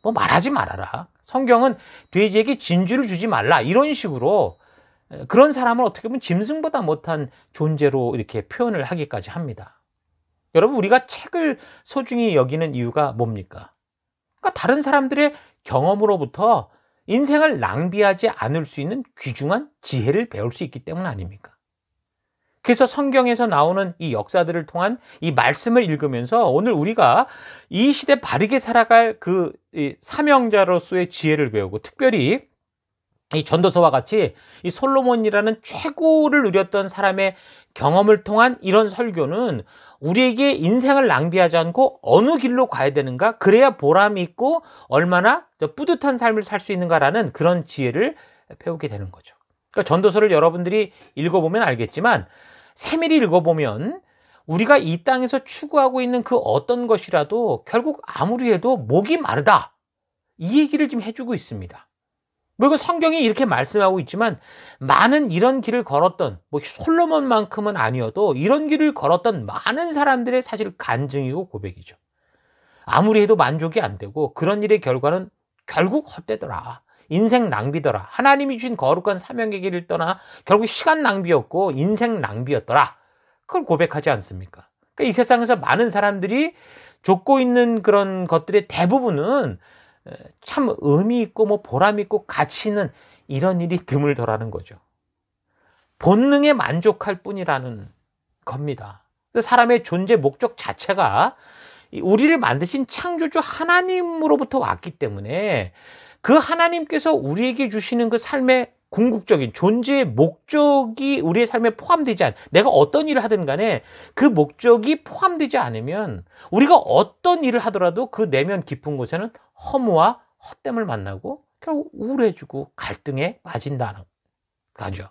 뭐 말하지 말아라. 성경은 돼지에게 진주를 주지 말라. 이런 식으로 그런 사람을 어떻게 보면 짐승보다 못한 존재로 이렇게 표현을 하기까지 합니다. 여러분 우리가 책을 소중히 여기는 이유가 뭡니까? 그러니까 다른 사람들의 경험으로부터 인생을 낭비하지 않을 수 있는 귀중한 지혜를 배울 수 있기 때문 아닙니까? 그래서 성경에서 나오는 이 역사들을 통한 이 말씀을 읽으면서 오늘 우리가 이 시대 바르게 살아갈 그 사명자로서의 지혜를 배우고 특별히 이 전도서와 같이 이 솔로몬이라는 최고를 누렸던 사람의 경험을 통한 이런 설교는 우리에게 인생을 낭비하지 않고 어느 길로 가야 되는가 그래야 보람이 있고 얼마나 뿌듯한 삶을 살 수 있는가라는 그런 지혜를 배우게 되는 거죠. 그러니까 전도서를 여러분들이 읽어보면 알겠지만 세밀히 읽어보면 우리가 이 땅에서 추구하고 있는 그 어떤 것이라도 결국 아무리 해도 목이 마르다 이 얘기를 지금 해주고 있습니다. 그리고 성경이 이렇게 말씀하고 있지만 많은 이런 길을 걸었던 뭐 솔로몬만큼은 아니어도 이런 길을 걸었던 많은 사람들의 사실 간증이고 고백이죠. 아무리 해도 만족이 안 되고 그런 일의 결과는 결국 헛되더라. 인생 낭비더라. 하나님이 주신 거룩한 사명의 길을 떠나 결국 시간 낭비였고 인생 낭비였더라. 그걸 고백하지 않습니까? 그러니까 이 세상에서 많은 사람들이 쫓고 있는 그런 것들의 대부분은 참 의미 있고 뭐 보람 있고 가치 있는 이런 일이 드물더라는 거죠. 본능에 만족할 뿐이라는 겁니다. 사람의 존재 목적 자체가 우리를 만드신 창조주 하나님으로부터 왔기 때문에 그 하나님께서 우리에게 주시는 그 삶의 궁극적인 존재의 목적이 우리의 삶에 포함되지 않, 내가 어떤 일을 하든 간에 그 목적이 포함되지 않으면 우리가 어떤 일을 하더라도 그 내면 깊은 곳에는 허무와 헛됨을 만나고 결국 우울해지고 갈등에 빠진다는 거죠.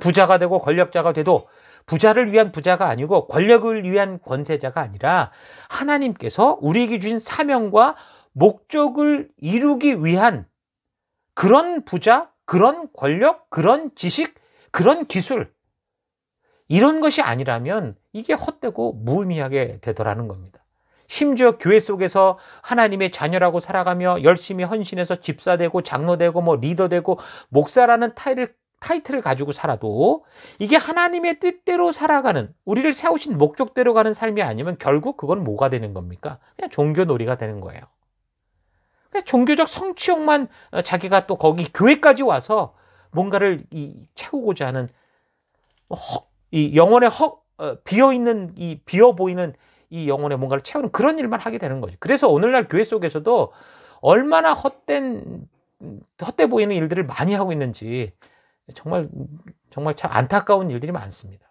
부자가 되고 권력자가 돼도 부자를 위한 부자가 아니고 권력을 위한 권세자가 아니라 하나님께서 우리에게 주신 사명과 목적을 이루기 위한 그런 부자, 그런 권력, 그런 지식, 그런 기술, 이런 것이 아니라면 이게 헛되고 무의미하게 되더라는 겁니다. 심지어 교회 속에서 하나님의 자녀라고 살아가며 열심히 헌신해서 집사되고 장로되고 뭐 리더되고 목사라는 타이를 타이틀을 가지고 살아도 이게 하나님의 뜻대로 살아가는 우리를 세우신 목적대로 가는 삶이 아니면 결국 그건 뭐가 되는 겁니까? 그냥 종교 놀이가 되는 거예요. 그냥 종교적 성취욕만 어, 자기가 또 거기 교회까지 와서 뭔가를 이 채우고자 하는 허, 뭐 이 영혼의 허, 어, 비어 있는 이 비어 보이는 이영혼의 뭔가를 채우는 그런 일만 하게 되는 거죠. 그래서 오늘날 교회 속에서도 얼마나 헛된 헛돼 보이는 일들을 많이 하고 있는지 정말 정말 참 안타까운 일들이 많습니다.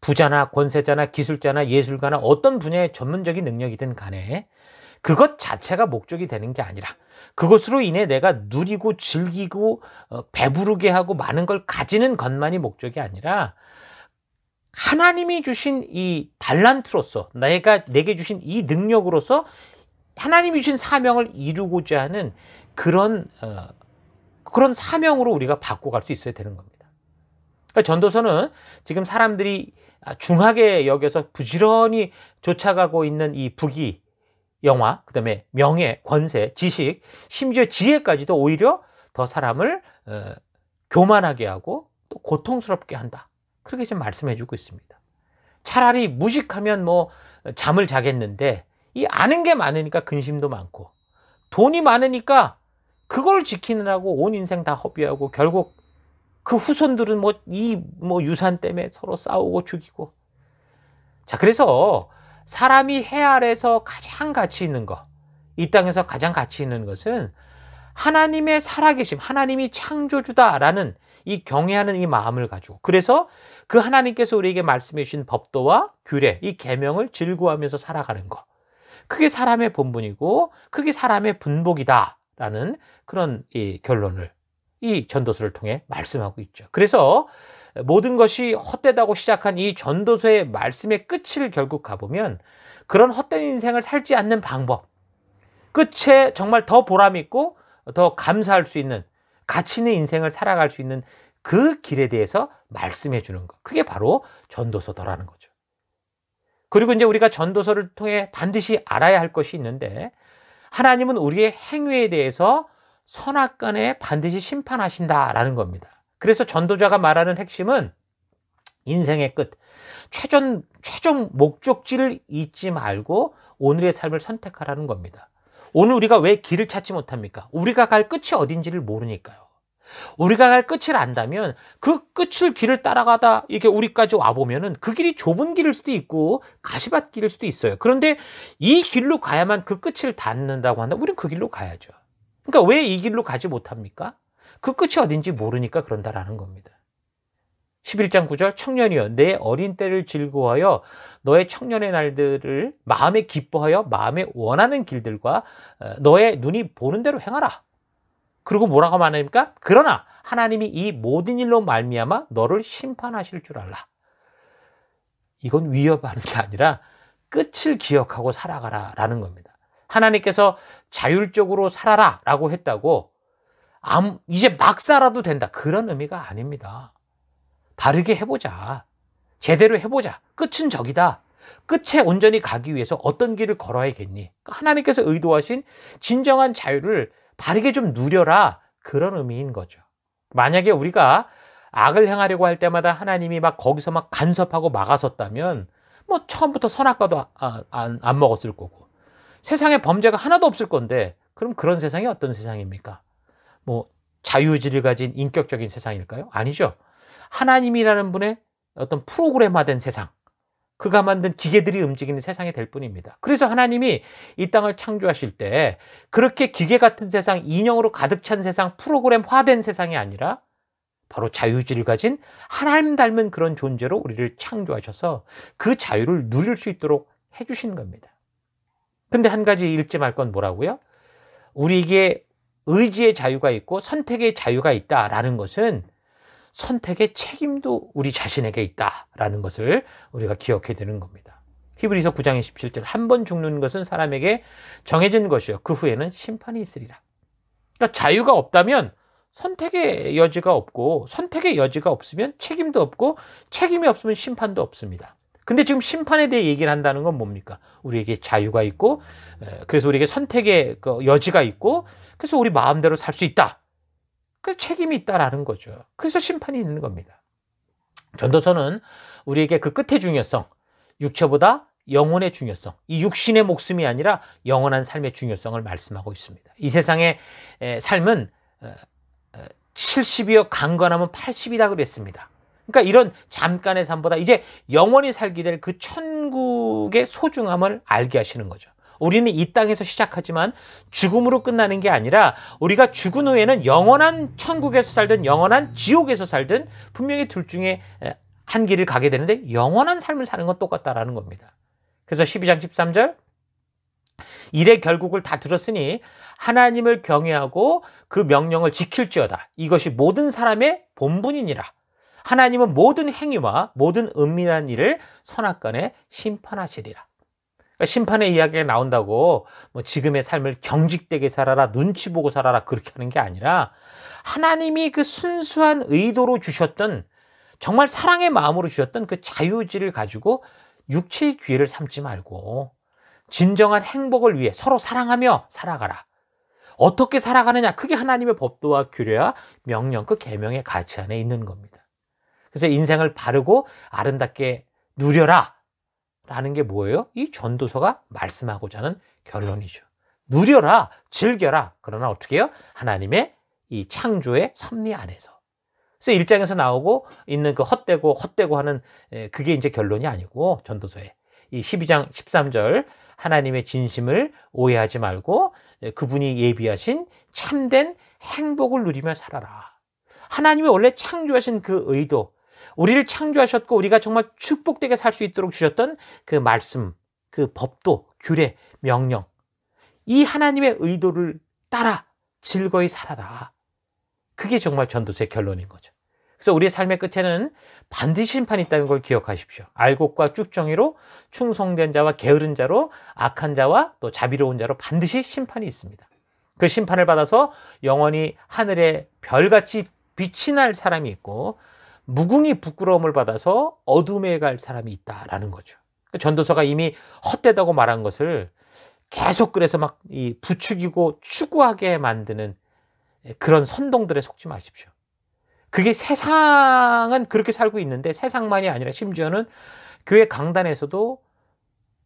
부자나 권세자나 기술자나 예술가나 어떤 분야의 전문적인 능력이든 간에 그것 자체가 목적이 되는 게 아니라 그것으로 인해 내가 누리고 즐기고 어, 배부르게 하고 많은 걸 가지는 것만이 목적이 아니라 하나님이 주신 이 달란트로서 내가 내게 주신 이 능력으로서 하나님이 주신 사명을 이루고자 하는 그런 어, 그런 사명으로 우리가 바꿔갈 수 있어야 되는 겁니다. 그러니까 전도서는 지금 사람들이 중하게 여겨서 부지런히 쫓아가고 있는 이 부귀, 영화, 그다음에 명예, 권세, 지식, 심지어 지혜까지도 오히려 더 사람을 어, 교만하게 하고 또 고통스럽게 한다. 그렇게 지금 말씀해 주고 있습니다. 차라리 무식하면 뭐 잠을 자겠는데 이 아는 게 많으니까 근심도 많고 돈이 많으니까 그걸 지키느라고 온 인생 다 허비하고 결국 그 후손들은 뭐 이뭐 뭐 유산 때문에 서로 싸우고 죽이고 자 그래서 사람이 해 아래서 가장 가치 있는 것, 이 땅에서 가장 가치 있는 것은 하나님의 살아계심, 하나님이 창조주다라는 이 경외하는 이 마음을 가지고 그래서 그 하나님께서 우리에게 말씀해 주신 법도와 규례, 이 계명을 즐거워하면서 살아가는 것. 그게 사람의 본분이고 그게 사람의 분복이다라는 그런 이 결론을 이 전도서를 통해 말씀하고 있죠. 그래서 모든 것이 헛되다고 시작한 이 전도서의 말씀의 끝을 결국 가보면 그런 헛된 인생을 살지 않는 방법. 끝에 정말 더 보람있고 더 감사할 수 있는 가치 있는 인생을 살아갈 수 있는 그 길에 대해서 말씀해 주는 것. 그게 바로 전도서더라는 거죠. 그리고 이제 우리가 전도서를 통해 반드시 알아야 할 것이 있는데 하나님은 우리의 행위에 대해서 선악간에 반드시 심판하신다라는 겁니다. 그래서 전도자가 말하는 핵심은 인생의 끝, 최종, 최종 목적지를 잊지 말고 오늘의 삶을 선택하라는 겁니다. 오늘 우리가 왜 길을 찾지 못합니까? 우리가 갈 끝이 어딘지를 모르니까요. 우리가 갈 끝을 안다면 그 끝을 길을 따라가다 이렇게 우리까지 와보면은 그 길이 좁은 길일 수도 있고 가시밭길일 수도 있어요. 그런데 이 길로 가야만 그 끝을 닿는다고 한다. 우린그 길로 가야죠. 그러니까 왜 이 길로 가지 못합니까? 그 끝이 어딘지 모르니까 그런다라는 겁니다. 11장 9절 청년이여 내 어린 때를 즐거워하여 너의 청년의 날들을 마음에 기뻐하여 마음에 원하는 길들과 어, 너의 눈이 보는 대로 행하라. 그리고 뭐라고 말합니까? 그러나 하나님이 이 모든 일로 말미암아 너를 심판하실 줄 알라. 이건 위협하는 게 아니라 끝을 기억하고 살아가라라는 겁니다. 하나님께서 자율적으로 살아라라고 했다고 이제 막 살아도 된다 그런 의미가 아닙니다. 바르게 해보자. 제대로 해보자. 끝은 저기다. 끝에 온전히 가기 위해서 어떤 길을 걸어야겠니? 그러니까 하나님께서 의도하신 진정한 자유를 바르게 좀 누려라. 그런 의미인 거죠. 만약에 우리가 악을 행하려고 할 때마다 하나님이 막 거기서 막 간섭하고 막아섰다면 뭐 처음부터 선악과도 안, 아, 안, 안 먹었을 거고 세상에 범죄가 하나도 없을 건데 그럼 그런 세상이 어떤 세상입니까? 뭐자유지를 가진 인격적인 세상일까요? 아니죠. 하나님이라는 분의 어떤 프로그램화된 세상, 그가 만든 기계들이 움직이는 세상이 될 뿐입니다. 그래서 하나님이 이 땅을 창조하실 때 그렇게 기계 같은 세상, 인형으로 가득 찬 세상, 프로그램화된 세상이 아니라 바로 자유지를 가진 하나님 닮은 그런 존재로 우리를 창조하셔서 그 자유를 누릴 수 있도록 해주신 겁니다. 근데 한 가지 읽지 말 건 뭐라고요? 우리에게 의지의 자유가 있고 선택의 자유가 있다라는 것은 선택의 책임도 우리 자신에게 있다라는 것을 우리가 기억해야 되는 겁니다. 히브리서 9장 27절 한 번 죽는 것은 사람에게 정해진 것이요 그 후에는 심판이 있으리라. 그러니까 자유가 없다면 선택의 여지가 없고 선택의 여지가 없으면 책임도 없고 책임이 없으면 심판도 없습니다. 근데 지금 심판에 대해 얘기를 한다는 건 뭡니까? 우리에게 자유가 있고 그래서 우리에게 선택의 그 여지가 있고 그래서 우리 마음대로 살 수 있다. 그 책임이 있다라는 거죠. 그래서 심판이 있는 겁니다. 전도서는 우리에게 그 끝의 중요성, 육체보다 영혼의 중요성, 이 육신의 목숨이 아니라 영원한 삶의 중요성을 말씀하고 있습니다. 이 세상의 삶은 70이여 어, 어, 강건하면 80이다 그랬습니다. 그러니까 이런 잠깐의 삶보다 이제 영원히 살게 될 그 천국의 소중함을 알게 하시는 거죠. 우리는 이 땅에서 시작하지만 죽음으로 끝나는 게 아니라 우리가 죽은 후에는 영원한 천국에서 살든 영원한 지옥에서 살든 분명히 둘 중에 한 길을 가게 되는데 영원한 삶을 사는 건 똑같다라는 겁니다. 그래서 12장 13절 일의 결국을 다 들었으니 하나님을 경외하고 그 명령을 지킬지어다. 이것이 모든 사람의 본분이니라. 하나님은 모든 행위와 모든 은밀한 일을 선악간에 심판하시리라. 그러니까 심판의 이야기가 나온다고 뭐 지금의 삶을 경직되게 살아라 눈치 보고 살아라 그렇게 하는 게 아니라 하나님이 그 순수한 의도로 주셨던 정말 사랑의 마음으로 주셨던 그 자유지를 가지고 육체의 기회를 삼지 말고 진정한 행복을 위해 서로 사랑하며 살아가라. 어떻게 살아가느냐 그게 하나님의 법도와 규례와 명령 그 계명의 가치 안에 있는 겁니다. 그래서 인생을 바르고 아름답게 누려라. 라는 게 뭐예요? 이 전도서가 말씀하고자 하는 결론이죠. 누려라, 즐겨라. 그러나 어떻게 해요? 하나님의 이 창조의 섭리 안에서. 그래서 1장에서 나오고 있는 그 헛되고 헛되고 하는 그게 이제 결론이 아니고 전도서에 이 12장 13절 하나님의 진심을 오해하지 말고 그분이 예비하신 참된 행복을 누리며 살아라. 하나님이 원래 창조하신 그 의도, 우리를 창조하셨고 우리가 정말 축복되게 살 수 있도록 주셨던 그 말씀, 그 법도, 규례, 명령. 이 하나님의 의도를 따라 즐거이 살아라. 그게 정말 전도서의 결론인 거죠. 그래서 우리의 삶의 끝에는 반드시 심판이 있다는 걸 기억하십시오. 알곡과 쭉정이로 충성된 자와 게으른 자로 악한 자와 또 자비로운 자로 반드시 심판이 있습니다. 그 심판을 받아서 영원히 하늘에 별같이 빛이 날 사람이 있고 무궁히 부끄러움을 받아서 어둠에 갈 사람이 있다라는 거죠. 그러니까 전도서가 이미 헛되다고 말한 것을 계속 그래서 막 이 부추기고 추구하게 만드는 그런 선동들에 속지 마십시오. 그게 세상은 그렇게 살고 있는데 세상만이 아니라 심지어는 교회 강단에서도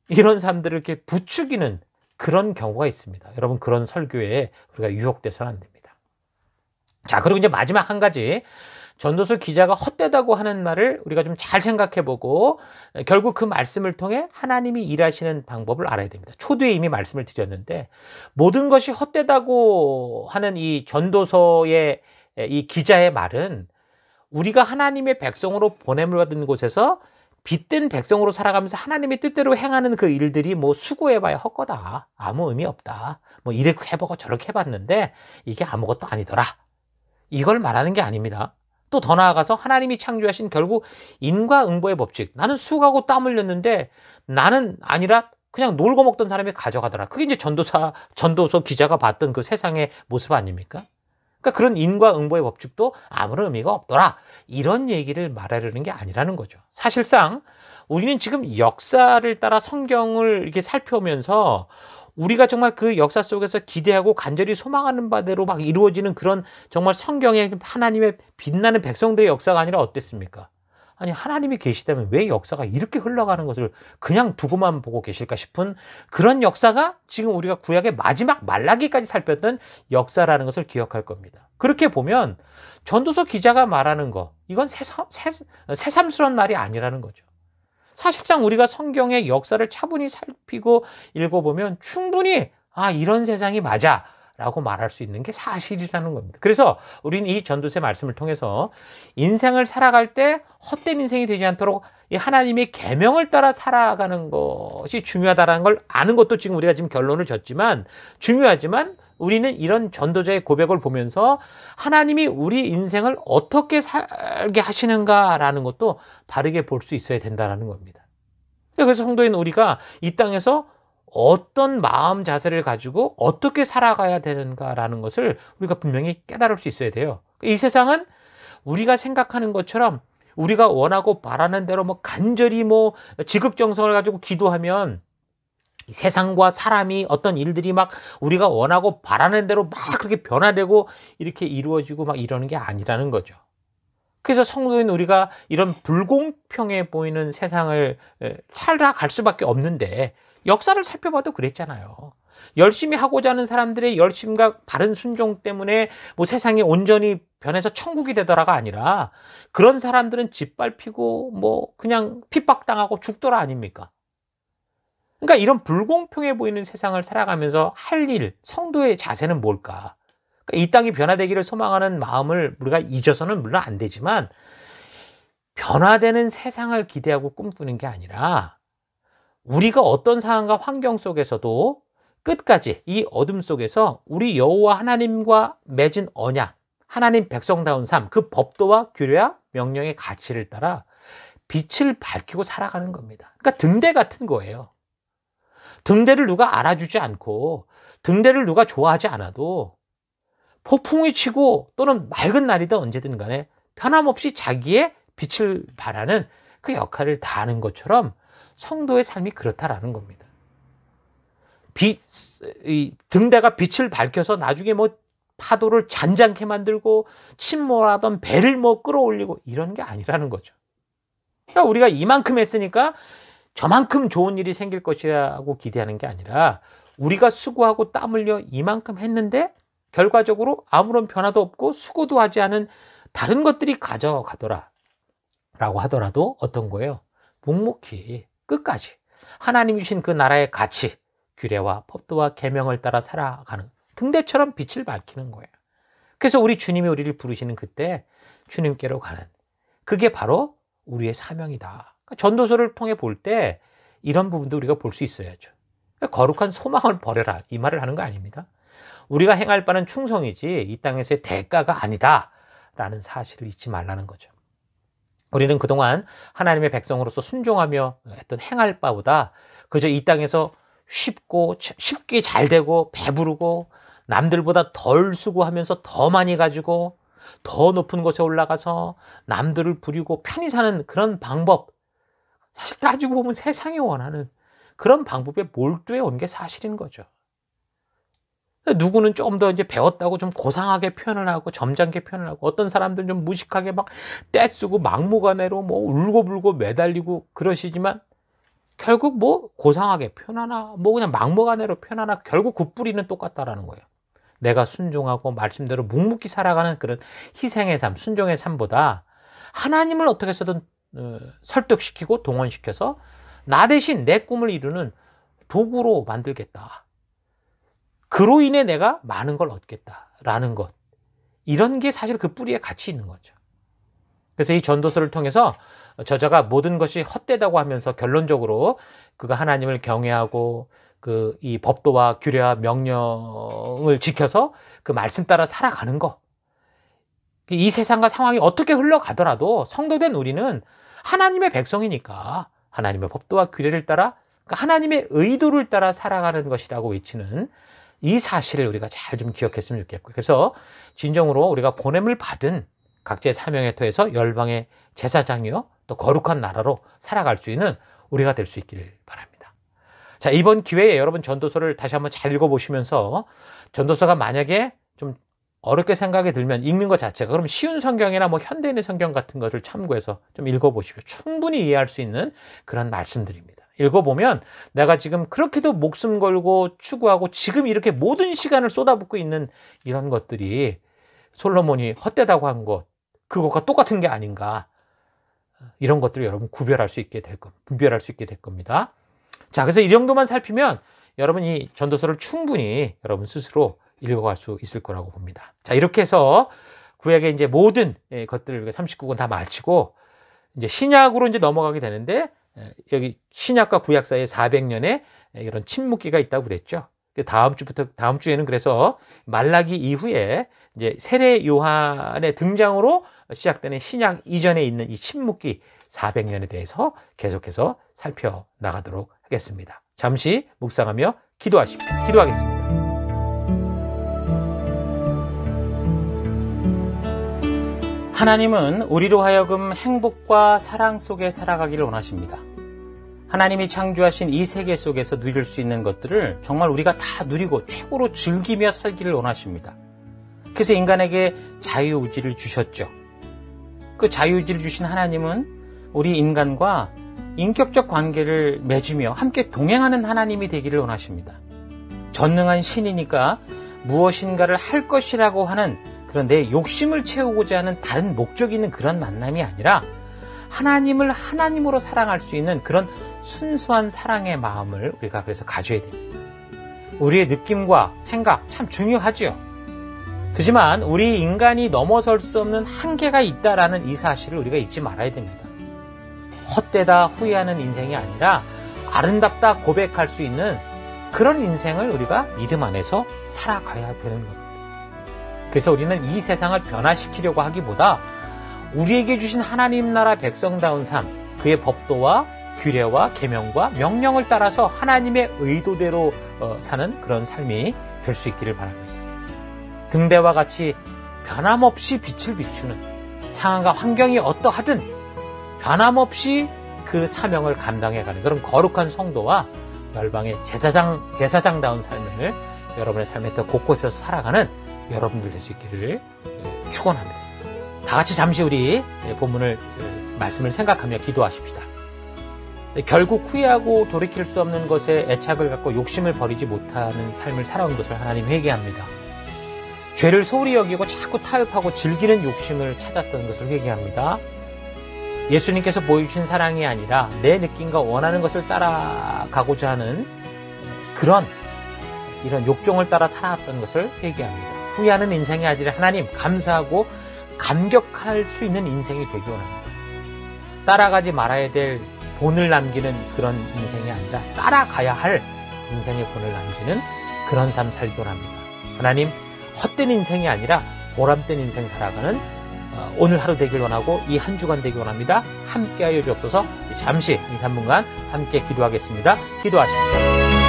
이런 사람들을 이렇게 부추기는 그런 경우가 있습니다. 여러분 그런 설교에 우리가 유혹돼서는 안 됩니다. 자, 그리고 이제 마지막 한 가지. 전도서 기자가 헛되다고 하는 말을 우리가 좀 잘 생각해 보고 결국 그 말씀을 통해 하나님이 일하시는 방법을 알아야 됩니다. 초두에 이미 말씀을 드렸는데 모든 것이 헛되다고 하는 이 전도서의 이 기자의 말은 우리가 하나님의 백성으로 보냄을 받은 곳에서 빚된 백성으로 살아가면서 하나님의 뜻대로 행하는 그 일들이 뭐 수고해봐야 헛거다. 아무 의미 없다. 뭐 이렇게 해보고 저렇게 해봤는데 이게 아무것도 아니더라. 이걸 말하는 게 아닙니다. 또더 나아가서 하나님이 창조하신 결국 인과응보의 법칙. 나는 수고하고 땀 흘렸는데 나는 아니라 그냥 놀고 먹던 사람이 가져가더라. 그게 이제 전도사, 전도서 기자가 봤던 그 세상의 모습 아닙니까? 그러니까 그런 인과응보의 법칙도 아무런 의미가 없더라. 이런 얘기를 말하려는 게 아니라는 거죠. 사실상 우리는 지금 역사를 따라 성경을 이렇게 살펴면서 우리가 정말 그 역사 속에서 기대하고 간절히 소망하는 바대로 막 이루어지는 그런 정말 성경의 하나님의 빛나는 백성들의 역사가 아니라 어땠습니까? 아니 하나님이 계시다면 왜 역사가 이렇게 흘러가는 것을 그냥 두고만 보고 계실까 싶은 그런 역사가 지금 우리가 구약의 마지막 말라기까지 살폈던 역사라는 것을 기억할 겁니다. 그렇게 보면 전도서 기자가 말하는 거 이건 새삼, 새삼스러운 말이 아니라는 거죠. 사실상 우리가 성경의 역사를 차분히 살피고 읽어보면 충분히 아, 이런 세상이 맞아. 라고 말할 수 있는 게 사실이라는 겁니다. 그래서 우리는 이 전도세 말씀을 통해서 인생을 살아갈 때 헛된 인생이 되지 않도록 이 하나님의 계명을 따라 살아가는 것이 중요하다는걸 아는 것도 지금 우리가 지금 결론을 졌지만 중요하지만 우리는 이런 전도자의 고백을 보면서 하나님이 우리 인생을 어떻게 살게 하시는가라는 것도 다르게볼 수 있어야 된다는 겁니다. 그래서 성도인 우리가 이 땅에서 어떤 마음 자세를 가지고 어떻게 살아가야 되는가라는 것을 우리가 분명히 깨달을 수 있어야 돼요. 이 세상은 우리가 생각하는 것처럼 우리가 원하고 바라는 대로 뭐 간절히 뭐 지극정성을 가지고 기도하면 세상과 사람이 어떤 일들이 막 우리가 원하고 바라는 대로 막 그렇게 변화되고 이렇게 이루어지고 막 이러는 게 아니라는 거죠. 그래서 성도인 우리가 이런 불공평해 보이는 세상을 살아갈 수밖에 없는데 역사를 살펴봐도 그랬잖아요. 열심히 하고자 하는 사람들의 열심과 바른 순종 때문에 뭐 세상이 온전히 변해서 천국이 되더라가 아니라 그런 사람들은 짓밟히고 뭐 그냥 핍박당하고 죽더라 아닙니까? 그러니까 이런 불공평해 보이는 세상을 살아가면서 할 일, 성도의 자세는 뭘까? 그러니까 이 땅이 변화되기를 소망하는 마음을 우리가 잊어서는 물론 안 되지만 변화되는 세상을 기대하고 꿈꾸는 게 아니라 우리가 어떤 상황과 환경 속에서도 끝까지 이 어둠 속에서 우리 여호와 하나님과 맺은 언약, 하나님 백성다운 삶, 그 법도와 규례와 명령의 가치를 따라 빛을 밝히고 살아가는 겁니다. 그러니까 등대 같은 거예요. 등대를 누가 알아주지 않고 등대를 누가 좋아하지 않아도 폭풍이 치고 또는 맑은 날이든 언제든 간에 편함없이 자기의 빛을 바라는그 역할을 다하는 것처럼 성도의 삶이 그렇다라는 겁니다. 빛, 이 등대가 빛을 밝혀서 나중에 뭐 파도를 잔잔케 만들고 침몰하던 배를 뭐 끌어올리고 이런 게 아니라는 거죠. 그러니까 우리가 이만큼 했으니까 저만큼 좋은 일이 생길 것이라고 기대하는 게 아니라 우리가 수고하고 땀 흘려 이만큼 했는데 결과적으로 아무런 변화도 없고 수고도 하지 않은 다른 것들이 가져가더라. 라고 하더라도 어떤 거예요? 묵묵히 끝까지 하나님이 주신 그 나라의 가치, 규례와 법도와 계명을 따라 살아가는 등대처럼 빛을 밝히는 거예요. 그래서 우리 주님이 우리를 부르시는 그때 주님께로 가는 그게 바로 우리의 사명이다. 그러니까 전도서를 통해 볼 때 이런 부분도 우리가 볼 수 있어야죠. 그러니까 거룩한 소망을 버려라 이 말을 하는 거 아닙니다. 우리가 행할 바는 충성이지 이 땅에서의 대가가 아니다라는 사실을 잊지 말라는 거죠. 우리는 그동안 하나님의 백성으로서 순종하며 했던 행할 바보다 그저 이 땅에서 쉽고 쉽게 잘 되고 배부르고 남들보다 덜 수고하면서 더 많이 가지고 더 높은 곳에 올라가서 남들을 부리고 편히 사는 그런 방법 사실 따지고 보면 세상이 원하는 그런 방법에 몰두해 온 게 사실인 거죠. 누구는 조금 더 이제 배웠다고 좀 고상하게 표현을 하고 점잖게 표현을 하고 어떤 사람들은 좀 무식하게 막 떼쓰고 막무가내로 뭐 울고불고 매달리고 그러시지만 결국 뭐 고상하게 표현하나 뭐 그냥 막무가내로 표현하나 결국 그 뿌리는 똑같다라는 거예요. 내가 순종하고 말씀대로 묵묵히 살아가는 그런 희생의 삶, 순종의 삶보다 하나님을 어떻게 해서든 어, 설득시키고 동원시켜서 나 대신 내 꿈을 이루는 도구로 만들겠다. 그로 인해 내가 많은 걸 얻겠다라는 것. 이런 게 사실 그 뿌리에 같이 있는 거죠. 그래서 이 전도서를 통해서 저자가 모든 것이 헛되다고 하면서 결론적으로 그가 하나님을 경외하고 그 이 법도와 규례와 명령을 지켜서 그 말씀 따라 살아가는 것. 이 세상과 상황이 어떻게 흘러가더라도 성도된 우리는 하나님의 백성이니까 하나님의 법도와 규례를 따라 그러니까 하나님의 의도를 따라 살아가는 것이라고 외치는 이 사실을 우리가 잘 좀 기억했으면 좋겠고 그래서 진정으로 우리가 보냄을 받은 각자의 사명에 토해서 열방의 제사장이요 또 거룩한 나라로 살아갈 수 있는 우리가 될 수 있기를 바랍니다. 자 이번 기회에 여러분 전도서를 다시 한번 잘 읽어보시면서 전도서가 만약에 좀 어렵게 생각이 들면 읽는 것 자체가 그럼 쉬운 성경이나 뭐 현대인의 성경 같은 것을 참고해서 좀읽어보시오 충분히 이해할 수 있는 그런 말씀들입니다. 읽어보면 내가 지금 그렇게도 목숨 걸고 추구하고 지금 이렇게 모든 시간을 쏟아붓고 있는 이런 것들이 솔로몬이 헛되다고 한 것, 그것과 똑같은 게 아닌가. 이런 것들을 여러분 구별할 수 있게 될 겁니다. 분별할 수 있게 될 겁니다. 자, 그래서 이 정도만 살피면 여러분 이 전도서를 충분히 여러분 스스로 읽어갈 수 있을 거라고 봅니다. 자, 이렇게 해서 구약의 이제 모든 예, 것들을 39권 다 마치고 이제 신약으로 이제 넘어가게 되는데 예, 여기 신약과 구약 사이에 400년의 이런 침묵기가 있다고 그랬죠. 그 다음 주부터 다음 주에는 그래서 말라기 이후에 이제 세례 요한의 등장으로 시작되는 신약 이전에 있는 이 침묵기 400년에 대해서 계속해서 살펴 나가도록 하겠습니다. 잠시 묵상하며 기도하십시오. 기도하겠습니다. 하나님은 우리로 하여금 행복과 사랑 속에 살아가기를 원하십니다. 하나님이 창조하신 이 세계 속에서 누릴 수 있는 것들을 정말 우리가 다 누리고 최고로 즐기며 살기를 원하십니다. 그래서 인간에게 자유의지를 주셨죠. 그 자유의지를 주신 하나님은 우리 인간과 인격적 관계를 맺으며 함께 동행하는 하나님이 되기를 원하십니다. 전능한 신이니까 무엇인가를 할 것이라고 하는 그런데 욕심을 채우고자 하는 다른 목적이 있는 그런 만남이 아니라 하나님을 하나님으로 사랑할 수 있는 그런 순수한 사랑의 마음을 우리가 그래서 가져야 됩니다. 우리의 느낌과 생각 참 중요하지요. 그지만 우리 인간이 넘어설 수 없는 한계가 있다라는 이 사실을 우리가 잊지 말아야 됩니다. 헛되다 후회하는 인생이 아니라 아름답다 고백할 수 있는 그런 인생을 우리가 믿음 안에서 살아가야 되는 겁니다. 그래서 우리는 이 세상을 변화시키려고 하기보다 우리에게 주신 하나님 나라 백성다운 삶, 그의 법도와 규례와 계명과 명령을 따라서 하나님의 의도대로 어, 사는 그런 삶이 될 수 있기를 바랍니다. 등대와 같이 변함없이 빛을 비추는 상황과 환경이 어떠하든 변함없이 그 사명을 감당해가는 그런 거룩한 성도와 열방의 제사장, 제사장다운 삶을 여러분의 삶의 곳곳에서 살아가는 여러분들 될 수 있기를 예, 축원합니다. 다 같이 잠시 우리 예, 본문을 예, 말씀을 생각하며 기도하십시다. 결국 후회하고 돌이킬 수 없는 것에 애착을 갖고 욕심을 버리지 못하는 삶을 살아온 것을 하나님 회개합니다. 죄를 소홀히 여기고 자꾸 타협하고 즐기는 욕심을 찾았던 것을 회개합니다. 예수님께서 보여주신 사랑이 아니라 내 느낌과 원하는 것을 따라가고자 하는 그런 이런 욕종을 따라 살아왔던 것을 회개합니다. 후회하는 인생이 아니라 하나님 감사하고 감격할 수 있는 인생이 되기 원합니다. 따라가지 말아야 될 본을 남기는 그런 인생이 아니라 따라가야 할 인생의 본을 남기는 그런 삶 살기 원합니다. 하나님 헛된 인생이 아니라 보람된 인생 살아가는 어, 오늘 하루 되길 원하고 이 한 주간 되길 원합니다. 함께하여 주옵소서 잠시 2, 3분간 함께 기도하겠습니다. 기도하십시오.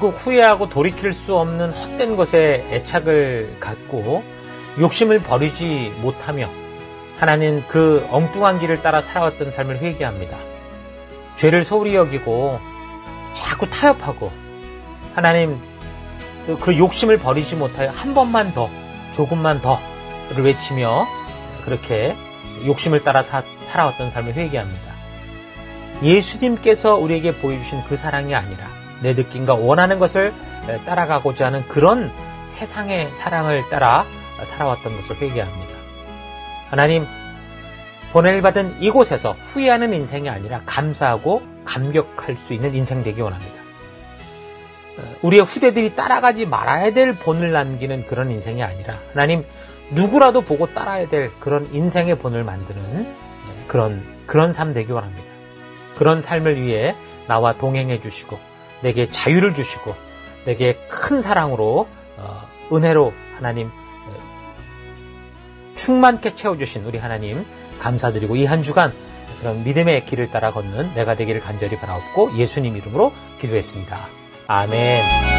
결국 후회하고 돌이킬 수 없는 헛된 것에 애착을 갖고 욕심을 버리지 못하며 하나님 그 엉뚱한 길을 따라 살아왔던 삶을 회개합니다. 죄를 소홀히 여기고 자꾸 타협하고 하나님 그, 그 욕심을 버리지 못하여 한 번만 더 조금만 더를 외치며 그렇게 욕심을 따라 사, 살아왔던 삶을 회개합니다. 예수님께서 우리에게 보여주신 그 사랑이 아니라 내 느낌과 원하는 것을 따라가고자 하는 그런 세상의 사랑을 따라 살아왔던 것을 회개합니다. 하나님, 보낼받은 이곳에서 후회하는 인생이 아니라 감사하고 감격할 수 있는 인생 되기 원합니다. 우리의 후대들이 따라가지 말아야 될 본을 남기는 그런 인생이 아니라 하나님 누구라도 보고 따라야 될 그런 인생의 본을 만드는 그런 그런 삶 되기 원합니다. 그런 삶을 위해 나와 동행해 주시고 내게 자유를 주시고 내게 큰 사랑으로 어, 은혜로 하나님 어, 충만케 채워주신 우리 하나님 감사드리고 이 한 주간 그런 믿음의 길을 따라 걷는 내가 되기를 간절히 바라옵고 예수님 이름으로 기도했습니다. 아멘.